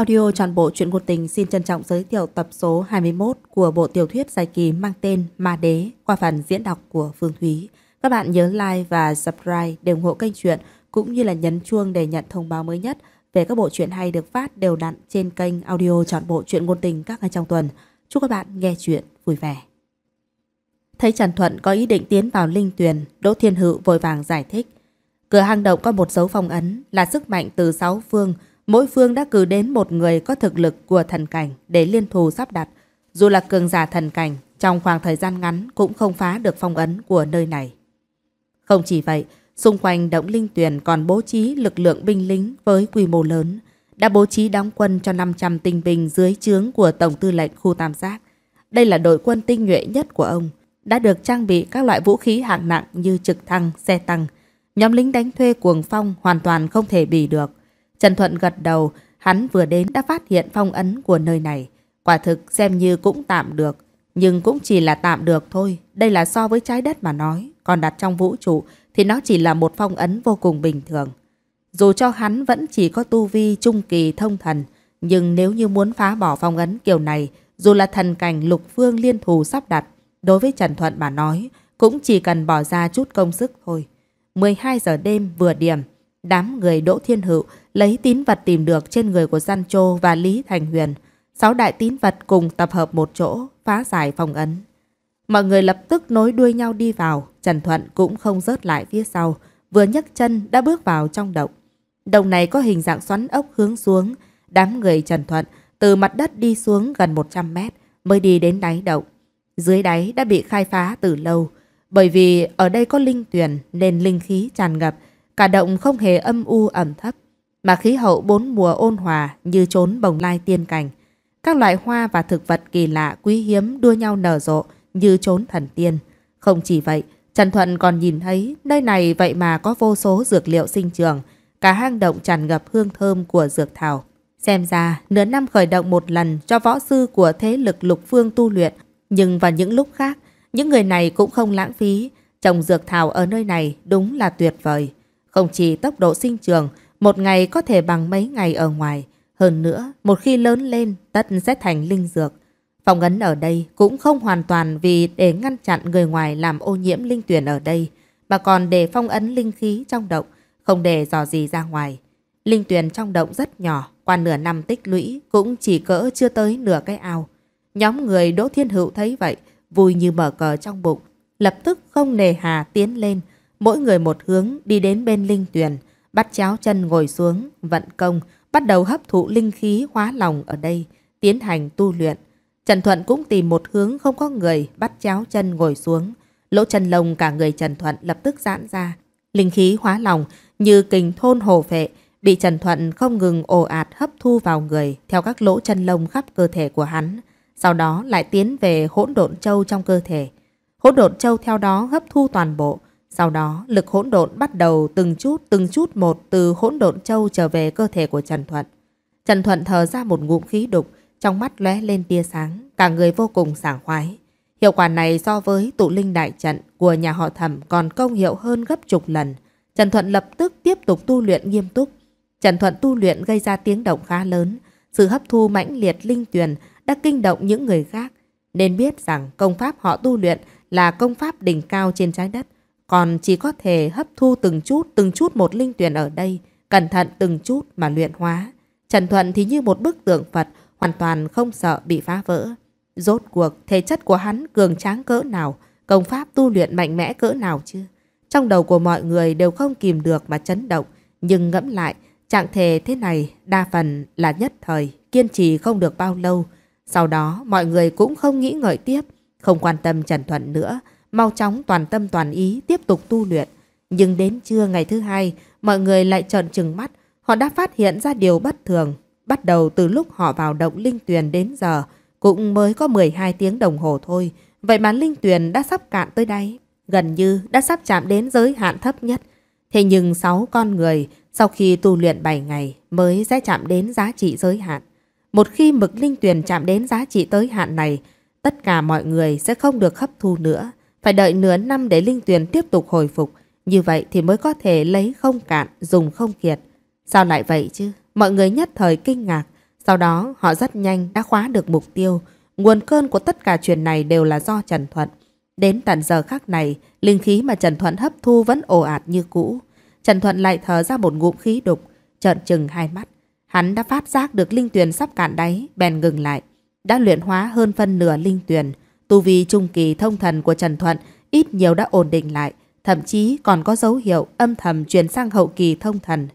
Audio toàn bộ chuyện ngôn tình xin trân trọng giới thiệu tập số 21 của bộ tiểu thuyết dài kỳ mang tên Ma Đế qua phần diễn đọc của Phương Thúy. Các bạn nhớ like và subscribe để ủng hộ kênh truyện cũng như là nhấn chuông để nhận thông báo mới nhất về các bộ truyện hay được phát đều đặn trên kênh audio trọn bộ truyện ngôn tình các ngày trong tuần. Chúc các bạn nghe chuyện vui vẻ. Thấy Trần Thuận có ý định tiến vào linh tuyền, Đỗ Thiên Hự vội vàng giải thích. Cửa hang động có một dấu phong ấn là sức mạnh từ sáu phương, Mỗi phương đã cử đến một người có thực lực của thần cảnh để liên thù sắp đặt. Dù là cường giả thần cảnh, trong khoảng thời gian ngắn cũng không phá được phong ấn của nơi này. Không chỉ vậy, xung quanh động linh tuyển còn bố trí lực lượng binh lính với quy mô lớn, đã bố trí đóng quân cho 500 tinh binh dưới trướng của Tổng tư lệnh khu Tam Giác. Đây là đội quân tinh nhuệ nhất của ông, đã được trang bị các loại vũ khí hạng nặng như trực thăng, xe tăng. Nhóm lính đánh thuê cuồng phong hoàn toàn không thể bì được. Trần Thuận gật đầu, hắn vừa đến đã phát hiện phong ấn của nơi này. Quả thực xem như cũng tạm được, nhưng cũng chỉ là tạm được thôi. Đây là so với trái đất mà nói, còn đặt trong vũ trụ thì nó chỉ là một phong ấn vô cùng bình thường. Dù cho hắn vẫn chỉ có tu vi trung kỳ thông thần, nhưng nếu như muốn phá bỏ phong ấn kiểu này, dù là thần cảnh lục phương liên thù sắp đặt, đối với Trần Thuận mà nói, cũng chỉ cần bỏ ra chút công sức thôi. 12 giờ đêm vừa điểm, đám người Đỗ Thiên Hữu lấy tín vật tìm được trên người của Sancho và Lý Thành Huyền. Sáu đại tín vật cùng tập hợp một chỗ, phá giải phòng ấn. Mọi người lập tức nối đuôi nhau đi vào, Trần Thuận cũng không rớt lại phía sau, vừa nhấc chân đã bước vào trong động. động này có hình dạng xoắn ốc hướng xuống, đám người Trần Thuận từ mặt đất đi xuống gần 100 mét mới đi đến đáy động. Dưới đáy đã bị khai phá từ lâu, bởi vì ở đây có linh tuyển nên linh khí tràn ngập, cả động không hề âm u ẩm thấp mà khí hậu bốn mùa ôn hòa như trốn bồng lai tiên cảnh. Các loại hoa và thực vật kỳ lạ quý hiếm đua nhau nở rộ như trốn thần tiên. Không chỉ vậy, Trần Thuận còn nhìn thấy nơi này vậy mà có vô số dược liệu sinh trường, cả hang động tràn ngập hương thơm của dược thảo. Xem ra, nửa năm khởi động một lần cho võ sư của thế lực lục phương tu luyện, nhưng vào những lúc khác, những người này cũng không lãng phí. Trồng dược thảo ở nơi này đúng là tuyệt vời. Không chỉ tốc độ sinh trường, một ngày có thể bằng mấy ngày ở ngoài. Hơn nữa, một khi lớn lên, tất sẽ thành linh dược. Phòng ấn ở đây cũng không hoàn toàn vì để ngăn chặn người ngoài làm ô nhiễm linh tuyển ở đây, mà còn để phong ấn linh khí trong động, không để dò gì ra ngoài. Linh tuyển trong động rất nhỏ, qua nửa năm tích lũy cũng chỉ cỡ chưa tới nửa cái ao. Nhóm người Đỗ Thiên Hữu thấy vậy, vui như mở cờ trong bụng, lập tức không nề hà tiến lên, mỗi người một hướng đi đến bên linh tuyển, Bắt chéo chân ngồi xuống, vận công, bắt đầu hấp thụ linh khí hóa lòng ở đây, tiến hành tu luyện. Trần Thuận cũng tìm một hướng không có người, bắt chéo chân ngồi xuống. Lỗ chân lông cả người Trần Thuận lập tức giãn ra. Linh khí hóa lòng như kình thôn hồ phệ, bị Trần Thuận không ngừng ồ ạt hấp thu vào người theo các lỗ chân lông khắp cơ thể của hắn. Sau đó lại tiến về hỗn độn châu trong cơ thể. Hỗn độn châu theo đó hấp thu toàn bộ, sau đó, lực hỗn độn bắt đầu từng chút từng chút một từ hỗn độn châu trở về cơ thể của Trần Thuận. Trần Thuận thở ra một ngụm khí đục, trong mắt lóe lên tia sáng, cả người vô cùng sảng khoái. Hiệu quả này so với tụ linh đại trận của nhà họ thẩm còn công hiệu hơn gấp chục lần. Trần Thuận lập tức tiếp tục tu luyện nghiêm túc. Trần Thuận tu luyện gây ra tiếng động khá lớn. Sự hấp thu mãnh liệt linh tuyền đã kinh động những người khác. Nên biết rằng công pháp họ tu luyện là công pháp đỉnh cao trên trái đất còn chỉ có thể hấp thu từng chút từng chút một linh tuyền ở đây, cẩn thận từng chút mà luyện hóa. Trần Thuận thì như một bức tượng Phật, hoàn toàn không sợ bị phá vỡ. Rốt cuộc, thể chất của hắn cường tráng cỡ nào, công pháp tu luyện mạnh mẽ cỡ nào chứ? Trong đầu của mọi người đều không kìm được mà chấn động, nhưng ngẫm lại, trạng thể thế này đa phần là nhất thời, kiên trì không được bao lâu. Sau đó, mọi người cũng không nghĩ ngợi tiếp, không quan tâm Trần Thuận nữa, mau chóng toàn tâm toàn ý tiếp tục tu luyện. Nhưng đến trưa ngày thứ hai, mọi người lại trợn trừng mắt, họ đã phát hiện ra điều bất thường. Bắt đầu từ lúc họ vào động linh tuyền đến giờ, cũng mới có 12 tiếng đồng hồ thôi. Vậy mà linh tuyền đã sắp cạn tới đây, gần như đã sắp chạm đến giới hạn thấp nhất. Thế nhưng 6 con người sau khi tu luyện 7 ngày mới sẽ chạm đến giá trị giới hạn. Một khi mực linh tuyền chạm đến giá trị tới hạn này, tất cả mọi người sẽ không được hấp thu nữa. Phải đợi nửa năm để linh tuyền tiếp tục hồi phục, như vậy thì mới có thể lấy không cạn, dùng không kiệt. Sao lại vậy chứ? Mọi người nhất thời kinh ngạc, sau đó họ rất nhanh đã khóa được mục tiêu. Nguồn cơn của tất cả chuyện này đều là do Trần Thuận. Đến tận giờ khác này, linh khí mà Trần Thuận hấp thu vẫn ồ ạt như cũ. Trần Thuận lại thở ra một ngụm khí đục, trợn trừng hai mắt. Hắn đã phát giác được linh tuyền sắp cạn đáy, bèn ngừng lại. Đã luyện hóa hơn phân nửa linh tuyền. Tu vi trung kỳ thông thần của Trần Thuận ít nhiều đã ổn định lại, thậm chí còn có dấu hiệu âm thầm chuyển sang hậu kỳ thông thần.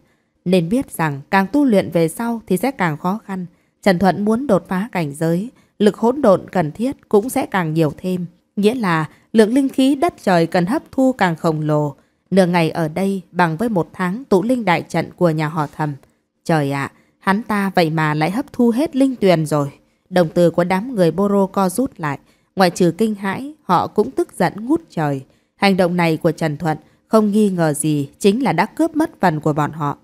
Nên biết rằng càng tu luyện về sau thì sẽ càng khó khăn. Trần Thuận muốn đột phá cảnh giới, lực hỗn độn cần thiết cũng sẽ càng nhiều thêm. Nghĩa là lượng linh khí đất trời cần hấp thu càng khổng lồ. Nửa ngày ở đây bằng với một tháng tụ linh đại trận của nhà họ thầm. Trời ạ, à, hắn ta vậy mà lại hấp thu hết linh tuyền rồi. Đồng từ của đám người Boro co rút lại. Ngoại trừ kinh hãi, họ cũng tức giận ngút trời. Hành động này của Trần Thuận không nghi ngờ gì chính là đã cướp mất phần của bọn họ.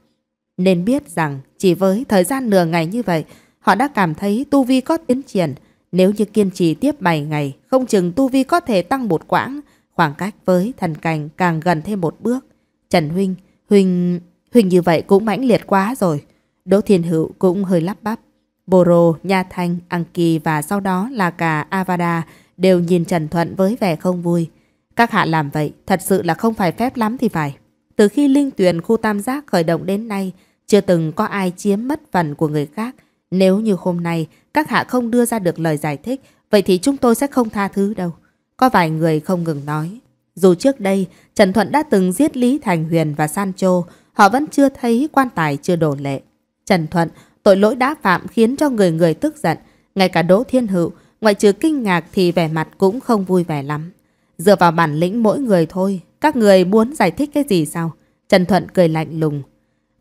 Nên biết rằng chỉ với thời gian nửa ngày như vậy, họ đã cảm thấy tu vi có tiến triển. Nếu như kiên trì tiếp 7 ngày, không chừng tu vi có thể tăng một quãng, khoảng cách với thần cảnh càng gần thêm một bước. Trần Huynh, Huynh, Huynh như vậy cũng mãnh liệt quá rồi. Đỗ Thiên Hữu cũng hơi lắp bắp. Boro, Nha Thanh, Anki và sau đó là cả Avada đều nhìn Trần Thuận với vẻ không vui. Các hạ làm vậy thật sự là không phải phép lắm thì phải. Từ khi linh tuyển khu tam giác khởi động đến nay, chưa từng có ai chiếm mất phần của người khác. Nếu như hôm nay các hạ không đưa ra được lời giải thích, vậy thì chúng tôi sẽ không tha thứ đâu. Có vài người không ngừng nói. Dù trước đây, Trần Thuận đã từng giết Lý Thành Huyền và Sancho, họ vẫn chưa thấy quan tài chưa đổ lệ. Trần Thuận, tội lỗi đã phạm khiến cho người người tức giận. Ngay cả Đỗ Thiên Hữu Ngoại trừ kinh ngạc thì vẻ mặt cũng không vui vẻ lắm. Dựa vào bản lĩnh mỗi người thôi, các người muốn giải thích cái gì sao? Trần Thuận cười lạnh lùng.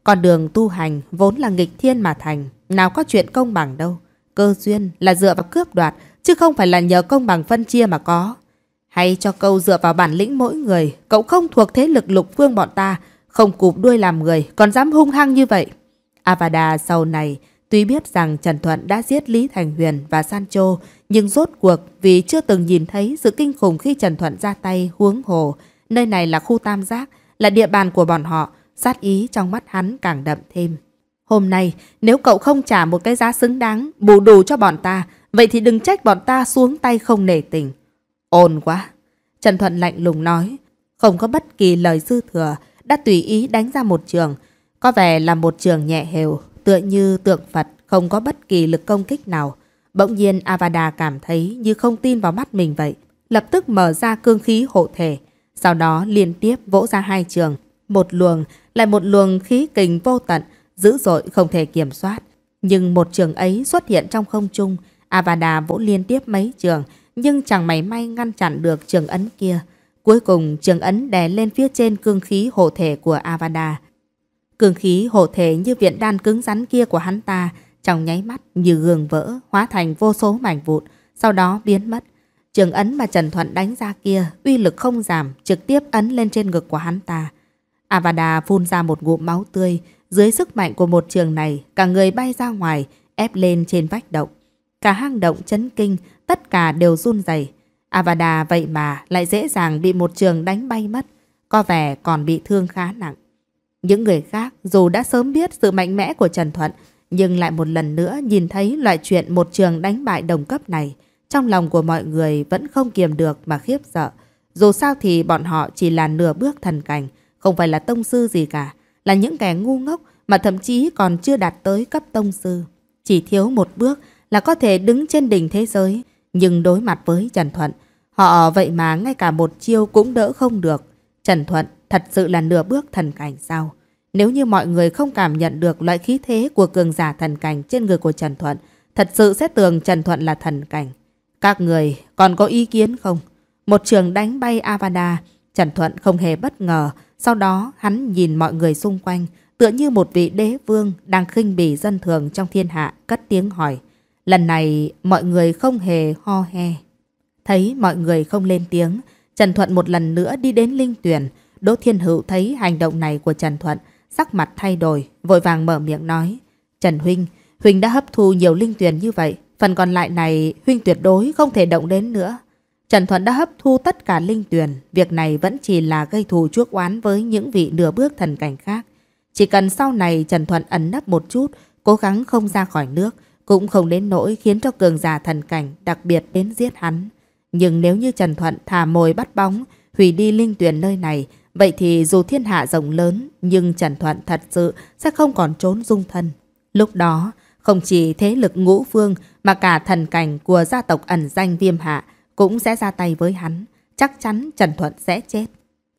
Con đường tu hành vốn là nghịch thiên mà thành, nào có chuyện công bằng đâu. Cơ duyên là dựa vào cướp đoạt, chứ không phải là nhờ công bằng phân chia mà có. Hay cho câu dựa vào bản lĩnh mỗi người, cậu không thuộc thế lực lục phương bọn ta, không cụp đuôi làm người, còn dám hung hăng như vậy. Avada sau này Tuy biết rằng Trần Thuận đã giết Lý Thành Huyền và Sancho, nhưng rốt cuộc vì chưa từng nhìn thấy sự kinh khủng khi Trần Thuận ra tay huống hồ. Nơi này là khu tam giác, là địa bàn của bọn họ, sát ý trong mắt hắn càng đậm thêm. Hôm nay, nếu cậu không trả một cái giá xứng đáng, bù đủ cho bọn ta, vậy thì đừng trách bọn ta xuống tay không nể tình. Ồn quá! Trần Thuận lạnh lùng nói, không có bất kỳ lời dư thừa, đã tùy ý đánh ra một trường, có vẻ là một trường nhẹ hều tựa như tượng Phật không có bất kỳ lực công kích nào. Bỗng nhiên Avada cảm thấy như không tin vào mắt mình vậy, lập tức mở ra cương khí hộ thể, sau đó liên tiếp vỗ ra hai trường, một luồng lại một luồng khí kình vô tận, dữ dội không thể kiểm soát. Nhưng một trường ấy xuất hiện trong không trung, Avada vỗ liên tiếp mấy trường, nhưng chẳng mảy may ngăn chặn được trường ấn kia. Cuối cùng trường ấn đè lên phía trên cương khí hộ thể của Avada. Cương khí hộ thể như viện đan cứng rắn kia của hắn ta trong nháy mắt như gương vỡ, hóa thành vô số mảnh vụn, sau đó biến mất. Trường ấn mà Trần Thuận đánh ra kia, uy lực không giảm, trực tiếp ấn lên trên ngực của hắn ta. Avada phun ra một ngụm máu tươi, dưới sức mạnh của một trường này, cả người bay ra ngoài, ép lên trên vách động. Cả hang động chấn kinh, tất cả đều run rẩy. Avada vậy mà lại dễ dàng bị một trường đánh bay mất, có vẻ còn bị thương khá nặng. Những người khác dù đã sớm biết sự mạnh mẽ của Trần Thuận nhưng lại một lần nữa nhìn thấy loại chuyện một trường đánh bại đồng cấp này. Trong lòng của mọi người vẫn không kiềm được mà khiếp sợ. Dù sao thì bọn họ chỉ là nửa bước thần cảnh, không phải là tông sư gì cả. Là những kẻ ngu ngốc mà thậm chí còn chưa đạt tới cấp tông sư. Chỉ thiếu một bước là có thể đứng trên đỉnh thế giới. Nhưng đối mặt với Trần Thuận, họ vậy mà ngay cả một chiêu cũng đỡ không được. Trần Thuận thật sự là nửa bước thần cảnh sao? Nếu như mọi người không cảm nhận được loại khí thế của cường giả thần cảnh trên người của Trần Thuận, thật sự sẽ tưởng Trần Thuận là thần cảnh. Các người còn có ý kiến không? Một trường đánh bay Avada, Trần Thuận không hề bất ngờ, sau đó hắn nhìn mọi người xung quanh, tựa như một vị đế vương đang khinh bỉ dân thường trong thiên hạ, cất tiếng hỏi. Lần này mọi người không hề ho he. Thấy mọi người không lên tiếng, Trần Thuận một lần nữa đi đến linh tuyển, Đỗ Thiên Hữu thấy hành động này của Trần Thuận, sắc mặt thay đổi, vội vàng mở miệng nói. Trần Huynh, Huynh đã hấp thu nhiều linh tuyền như vậy, phần còn lại này Huynh tuyệt đối không thể động đến nữa. Trần Thuận đã hấp thu tất cả linh tuyền, việc này vẫn chỉ là gây thù chuốc oán với những vị nửa bước thần cảnh khác. Chỉ cần sau này Trần Thuận ẩn nấp một chút, cố gắng không ra khỏi nước, cũng không đến nỗi khiến cho cường giả thần cảnh đặc biệt đến giết hắn. Nhưng nếu như Trần Thuận thả mồi bắt bóng, hủy đi linh tuyền nơi này, Vậy thì dù thiên hạ rộng lớn, nhưng Trần Thuận thật sự sẽ không còn trốn dung thân. Lúc đó, không chỉ thế lực ngũ phương mà cả thần cảnh của gia tộc ẩn danh viêm hạ cũng sẽ ra tay với hắn. Chắc chắn Trần Thuận sẽ chết.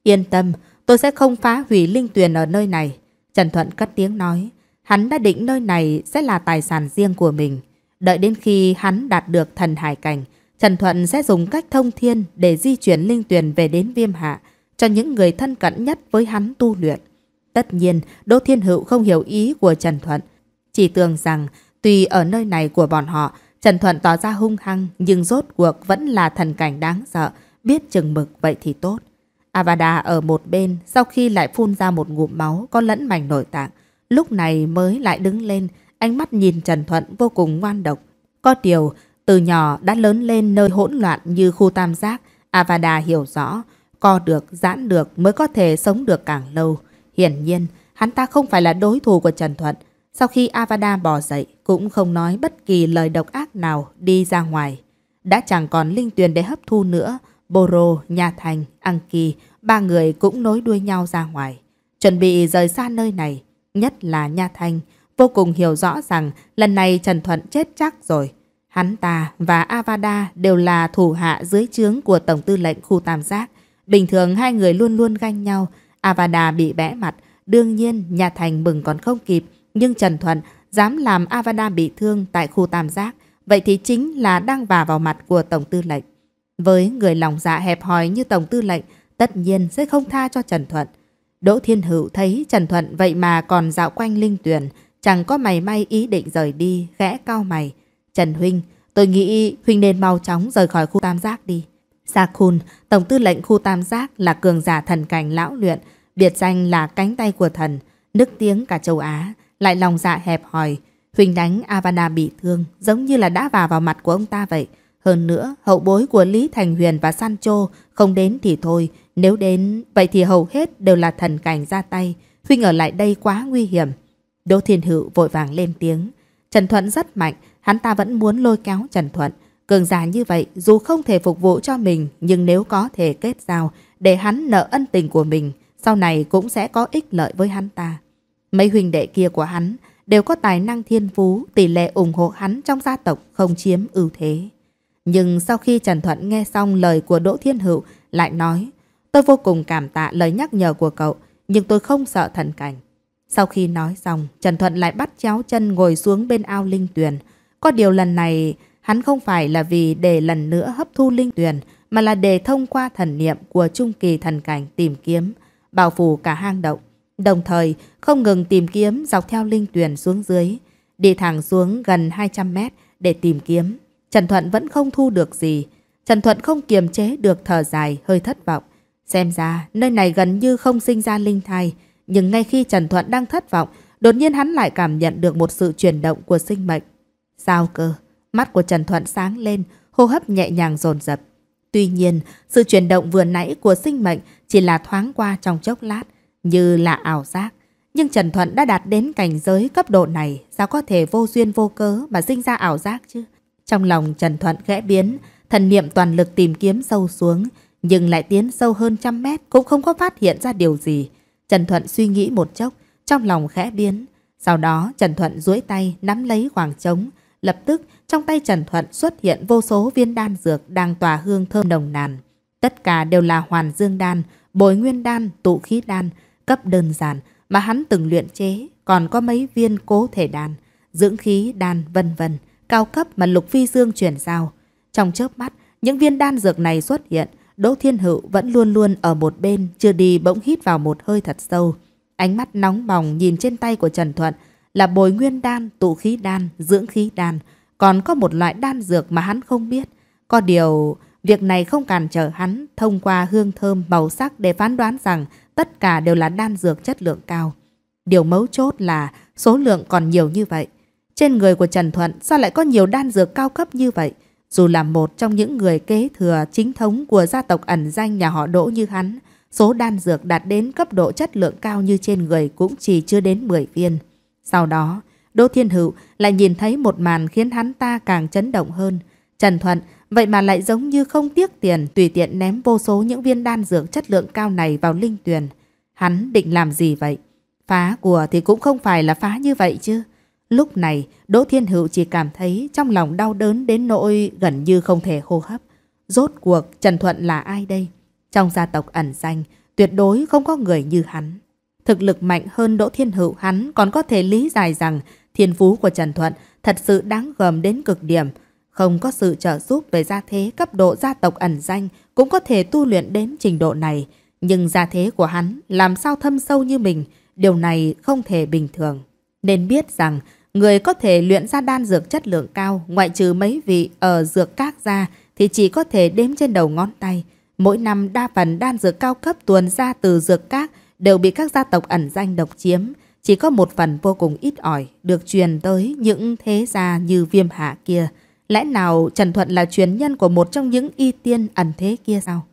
Yên tâm, tôi sẽ không phá hủy linh tuyền ở nơi này. Trần Thuận cất tiếng nói. Hắn đã định nơi này sẽ là tài sản riêng của mình. Đợi đến khi hắn đạt được thần hải cảnh, Trần Thuận sẽ dùng cách thông thiên để di chuyển linh tuyền về đến viêm hạ cho những người thân cận nhất với hắn tu luyện. Tất nhiên, Đỗ Thiên Hữu không hiểu ý của Trần Thuận. Chỉ tưởng rằng, tuy ở nơi này của bọn họ, Trần Thuận tỏ ra hung hăng nhưng rốt cuộc vẫn là thần cảnh đáng sợ, biết chừng mực vậy thì tốt. Avada ở một bên sau khi lại phun ra một ngụm máu có lẫn mảnh nội tạng, lúc này mới lại đứng lên, ánh mắt nhìn Trần Thuận vô cùng ngoan độc. Có điều, từ nhỏ đã lớn lên nơi hỗn loạn như khu tam giác, Avada hiểu rõ co được, giãn được mới có thể sống được càng lâu. Hiển nhiên, hắn ta không phải là đối thủ của Trần Thuận. Sau khi Avada bỏ dậy, cũng không nói bất kỳ lời độc ác nào đi ra ngoài. Đã chẳng còn linh tuyền để hấp thu nữa, Boro, Nhà Thành, Anki, ba người cũng nối đuôi nhau ra ngoài. Chuẩn bị rời xa nơi này, nhất là Nha Thanh, vô cùng hiểu rõ rằng lần này Trần Thuận chết chắc rồi. Hắn ta và Avada đều là thủ hạ dưới trướng của Tổng tư lệnh khu Tam Giác. Bình thường hai người luôn luôn ganh nhau, Avada bị bẽ mặt, đương nhiên nhà Thành mừng còn không kịp, nhưng Trần Thuận dám làm Avada bị thương tại khu tam giác, vậy thì chính là đang vả vào mặt của Tổng Tư lệnh. Với người lòng dạ hẹp hòi như Tổng Tư lệnh, tất nhiên sẽ không tha cho Trần Thuận. Đỗ Thiên Hữu thấy Trần Thuận vậy mà còn dạo quanh linh tuyển, chẳng có mày may ý định rời đi, khẽ cao mày. Trần Huynh, tôi nghĩ Huynh nên mau chóng rời khỏi khu tam giác đi. Sa Khun, Tổng tư lệnh khu Tam Giác là cường giả thần cảnh lão luyện, biệt danh là cánh tay của thần, nức tiếng cả châu Á, lại lòng dạ hẹp hòi. Huỳnh đánh Avana bị thương, giống như là đã vào vào mặt của ông ta vậy. Hơn nữa, hậu bối của Lý Thành Huyền và Sancho không đến thì thôi, nếu đến, vậy thì hầu hết đều là thần cảnh ra tay. Huynh ở lại đây quá nguy hiểm. Đỗ Thiên Hữu vội vàng lên tiếng. Trần Thuận rất mạnh, hắn ta vẫn muốn lôi kéo Trần Thuận. Cường giả như vậy dù không thể phục vụ cho mình nhưng nếu có thể kết giao để hắn nợ ân tình của mình sau này cũng sẽ có ích lợi với hắn ta. Mấy huynh đệ kia của hắn đều có tài năng thiên phú, tỷ lệ ủng hộ hắn trong gia tộc không chiếm ưu thế. Nhưng sau khi Trần Thuận nghe xong lời của Đỗ Thiên Hữu lại nói Tôi vô cùng cảm tạ lời nhắc nhở của cậu nhưng tôi không sợ thần cảnh. Sau khi nói xong, Trần Thuận lại bắt chéo chân ngồi xuống bên ao linh tuyền. Có điều lần này Hắn không phải là vì để lần nữa hấp thu linh tuyền, mà là để thông qua thần niệm của trung kỳ thần cảnh tìm kiếm, bao phủ cả hang động. Đồng thời, không ngừng tìm kiếm dọc theo linh tuyền xuống dưới, đi thẳng xuống gần 200 mét để tìm kiếm. Trần Thuận vẫn không thu được gì. Trần Thuận không kiềm chế được thở dài, hơi thất vọng. Xem ra, nơi này gần như không sinh ra linh thai. Nhưng ngay khi Trần Thuận đang thất vọng, đột nhiên hắn lại cảm nhận được một sự chuyển động của sinh mệnh. Sao cơ? Mắt của Trần Thuận sáng lên, hô hấp nhẹ nhàng dồn dập. Tuy nhiên, sự chuyển động vừa nãy của sinh mệnh chỉ là thoáng qua trong chốc lát, như là ảo giác. Nhưng Trần Thuận đã đạt đến cảnh giới cấp độ này, sao có thể vô duyên vô cớ mà sinh ra ảo giác chứ? Trong lòng Trần Thuận khẽ biến, thần niệm toàn lực tìm kiếm sâu xuống, nhưng lại tiến sâu hơn trăm mét cũng không có phát hiện ra điều gì. Trần Thuận suy nghĩ một chốc, trong lòng khẽ biến. Sau đó Trần Thuận duỗi tay nắm lấy khoảng trống, lập tức trong tay Trần Thuận xuất hiện vô số viên đan dược đang tỏa hương thơm nồng nàn. Tất cả đều là hoàn dương đan, bồi nguyên đan, tụ khí đan, cấp đơn giản mà hắn từng luyện chế, còn có mấy viên cố thể đan, dưỡng khí đan vân vân, cao cấp mà Lục Phi Dương chuyển giao. Trong chớp mắt, những viên đan dược này xuất hiện, Đỗ Thiên Hữu vẫn luôn luôn ở một bên, chưa đi bỗng hít vào một hơi thật sâu. Ánh mắt nóng bỏng nhìn trên tay của Trần Thuận là bồi nguyên đan, tụ khí đan, dưỡng khí đan, còn có một loại đan dược mà hắn không biết. Có điều, việc này không cản trở hắn thông qua hương thơm màu sắc để phán đoán rằng tất cả đều là đan dược chất lượng cao. Điều mấu chốt là số lượng còn nhiều như vậy. Trên người của Trần Thuận sao lại có nhiều đan dược cao cấp như vậy? Dù là một trong những người kế thừa chính thống của gia tộc ẩn danh nhà họ Đỗ như hắn, số đan dược đạt đến cấp độ chất lượng cao như trên người cũng chỉ chưa đến 10 viên. Sau đó, Đỗ Thiên Hữu lại nhìn thấy một màn khiến hắn ta càng chấn động hơn. Trần Thuận vậy mà lại giống như không tiếc tiền tùy tiện ném vô số những viên đan dược chất lượng cao này vào linh tuyền. Hắn định làm gì vậy? Phá của thì cũng không phải là phá như vậy chứ. Lúc này, Đỗ Thiên Hữu chỉ cảm thấy trong lòng đau đớn đến nỗi gần như không thể hô hấp. Rốt cuộc, Trần Thuận là ai đây? Trong gia tộc ẩn danh, tuyệt đối không có người như hắn. Thực lực mạnh hơn Đỗ Thiên Hữu hắn còn có thể lý giải rằng Thiên phú của Trần Thuận thật sự đáng gờm đến cực điểm. Không có sự trợ giúp về gia thế cấp độ gia tộc ẩn danh cũng có thể tu luyện đến trình độ này. Nhưng gia thế của hắn làm sao thâm sâu như mình, điều này không thể bình thường. Nên biết rằng người có thể luyện ra đan dược chất lượng cao ngoại trừ mấy vị ở dược các gia thì chỉ có thể đếm trên đầu ngón tay. Mỗi năm đa phần đan dược cao cấp tuồn ra từ dược các đều bị các gia tộc ẩn danh độc chiếm. Chỉ có một phần vô cùng ít ỏi được truyền tới những thế gia như viêm hạ kia. Lẽ nào Trần Thuận là truyền nhân của một trong những y tiên ẩn thế kia sao?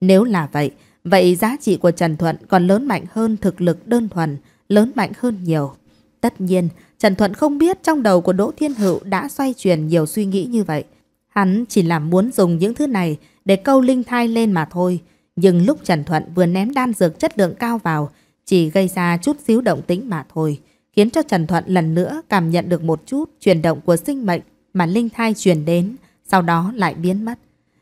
Nếu là vậy, vậy giá trị của Trần Thuận còn lớn mạnh hơn thực lực đơn thuần, lớn mạnh hơn nhiều. Tất nhiên, Trần Thuận không biết trong đầu của Đỗ Thiên Hữu đã xoay chuyển nhiều suy nghĩ như vậy. Hắn chỉ là muốn dùng những thứ này để câu linh thai lên mà thôi. Nhưng lúc Trần Thuận vừa ném đan dược chất lượng cao vào, chỉ gây ra chút xíu động tĩnh mà thôi, khiến cho Trần Thuận lần nữa cảm nhận được một chút chuyển động của sinh mệnh mà linh thai truyền đến, sau đó lại biến mất.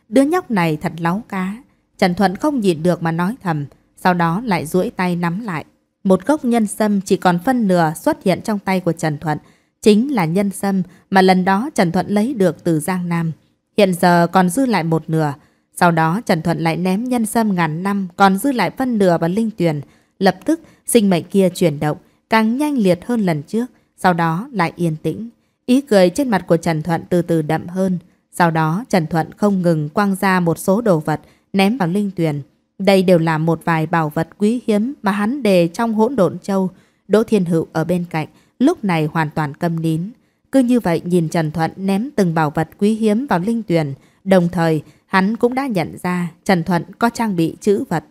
Đứa nhóc này thật láo cá, Trần Thuận không nhịn được mà nói thầm, sau đó lại duỗi tay nắm lại. Một gốc nhân sâm chỉ còn phân nửa xuất hiện trong tay của Trần Thuận, chính là nhân sâm mà lần đó Trần Thuận lấy được từ Giang Nam. Hiện giờ còn dư lại một nửa, sau đó Trần Thuận lại ném nhân sâm ngàn năm còn dư lại phân nửa vào linh tuyển, Lập tức, sinh mệnh kia chuyển động, càng nhanh liệt hơn lần trước, sau đó lại yên tĩnh. Ý cười trên mặt của Trần Thuận từ từ đậm hơn. Sau đó, Trần Thuận không ngừng quăng ra một số đồ vật, ném vào linh Tuyền Đây đều là một vài bảo vật quý hiếm mà hắn đề trong hỗn độn châu. Đỗ Thiên Hữu ở bên cạnh, lúc này hoàn toàn câm nín. Cứ như vậy nhìn Trần Thuận ném từng bảo vật quý hiếm vào linh Tuyền Đồng thời, hắn cũng đã nhận ra Trần Thuận có trang bị chữ vật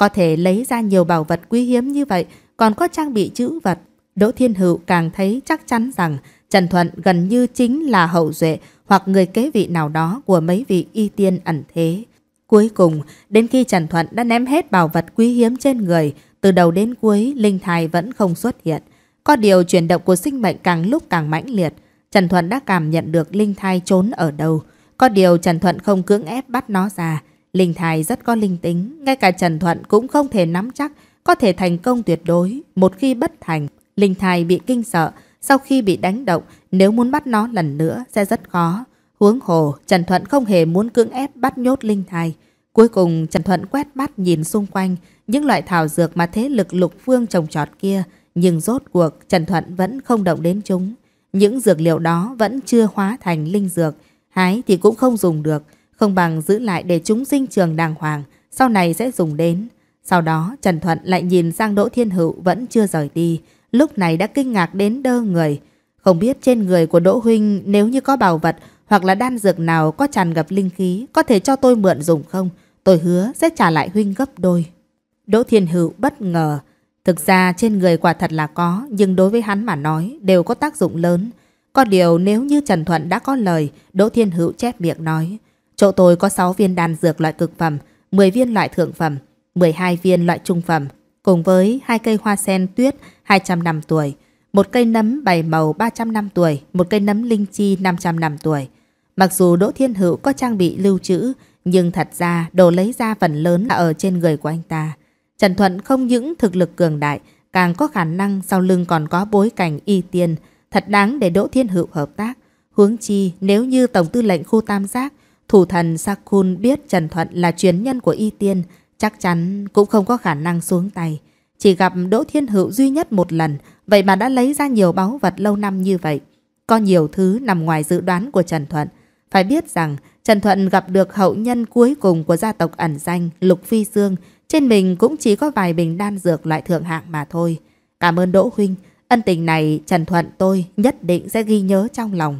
có thể lấy ra nhiều bảo vật quý hiếm như vậy, còn có trang bị chữ vật. Đỗ Thiên Hữu càng thấy chắc chắn rằng Trần Thuận gần như chính là hậu duệ hoặc người kế vị nào đó của mấy vị y tiên ẩn thế. Cuối cùng, đến khi Trần Thuận đã ném hết bảo vật quý hiếm trên người, từ đầu đến cuối linh thai vẫn không xuất hiện. Có điều chuyển động của sinh mệnh càng lúc càng mãnh liệt. Trần Thuận đã cảm nhận được linh thai trốn ở đâu. Có điều Trần Thuận không cưỡng ép bắt nó ra. Linh Thai rất có linh tính, ngay cả Trần Thuận cũng không thể nắm chắc có thể thành công tuyệt đối. Một khi bất thành, Linh Thai bị kinh sợ, sau khi bị đánh động, nếu muốn bắt nó lần nữa sẽ rất khó. Huống hồ, Trần Thuận không hề muốn cưỡng ép bắt nhốt Linh Thai. Cuối cùng, Trần Thuận quét mắt nhìn xung quanh, những loại thảo dược mà thế lực lục phương trồng trọt kia, nhưng rốt cuộc Trần Thuận vẫn không động đến chúng. Những dược liệu đó vẫn chưa hóa thành linh dược, hái thì cũng không dùng được. Không bằng giữ lại để chúng sinh trường đàng hoàng, sau này sẽ dùng đến. Sau đó Trần Thuận lại nhìn sang Đỗ Thiên Hữu vẫn chưa rời đi, lúc này đã kinh ngạc đến đơ người. Không biết trên người của Đỗ Huynh nếu như có bảo vật hoặc là đan dược nào có tràn ngập linh khí có thể cho tôi mượn dùng không? Tôi hứa sẽ trả lại Huynh gấp đôi. Đỗ Thiên Hữu bất ngờ. Thực ra trên người quả thật là có, nhưng đối với hắn mà nói đều có tác dụng lớn. Có điều nếu như Trần Thuận đã có lời, Đỗ Thiên Hữu chép miệng nói – Chỗ tôi có 6 viên đan dược loại cực phẩm, 10 viên loại thượng phẩm, 12 viên loại trung phẩm, cùng với hai cây hoa sen tuyết 200 năm tuổi, một cây nấm bảy màu 300 năm tuổi, một cây nấm linh chi 500 năm tuổi. Mặc dù Đỗ Thiên Hữu có trang bị lưu trữ, nhưng thật ra đồ lấy ra phần lớn là ở trên người của anh ta. Trần Thuận không những thực lực cường đại, càng có khả năng sau lưng còn có bối cảnh y tiên, thật đáng để Đỗ Thiên Hữu hợp tác. Huống chi, nếu như Tổng tư lệnh khu Tam Giác Thủ thần Sakun biết Trần Thuận là chuyến nhân của Y Tiên, chắc chắn cũng không có khả năng xuống tay. Chỉ gặp Đỗ Thiên Hữu duy nhất một lần, vậy mà đã lấy ra nhiều báu vật lâu năm như vậy. Có nhiều thứ nằm ngoài dự đoán của Trần Thuận. Phải biết rằng, Trần Thuận gặp được hậu nhân cuối cùng của gia tộc ẩn danh Lục Phi Dương, trên mình cũng chỉ có vài bình đan dược loại thượng hạng mà thôi. Cảm ơn Đỗ Huynh, ân tình này Trần Thuận tôi nhất định sẽ ghi nhớ trong lòng.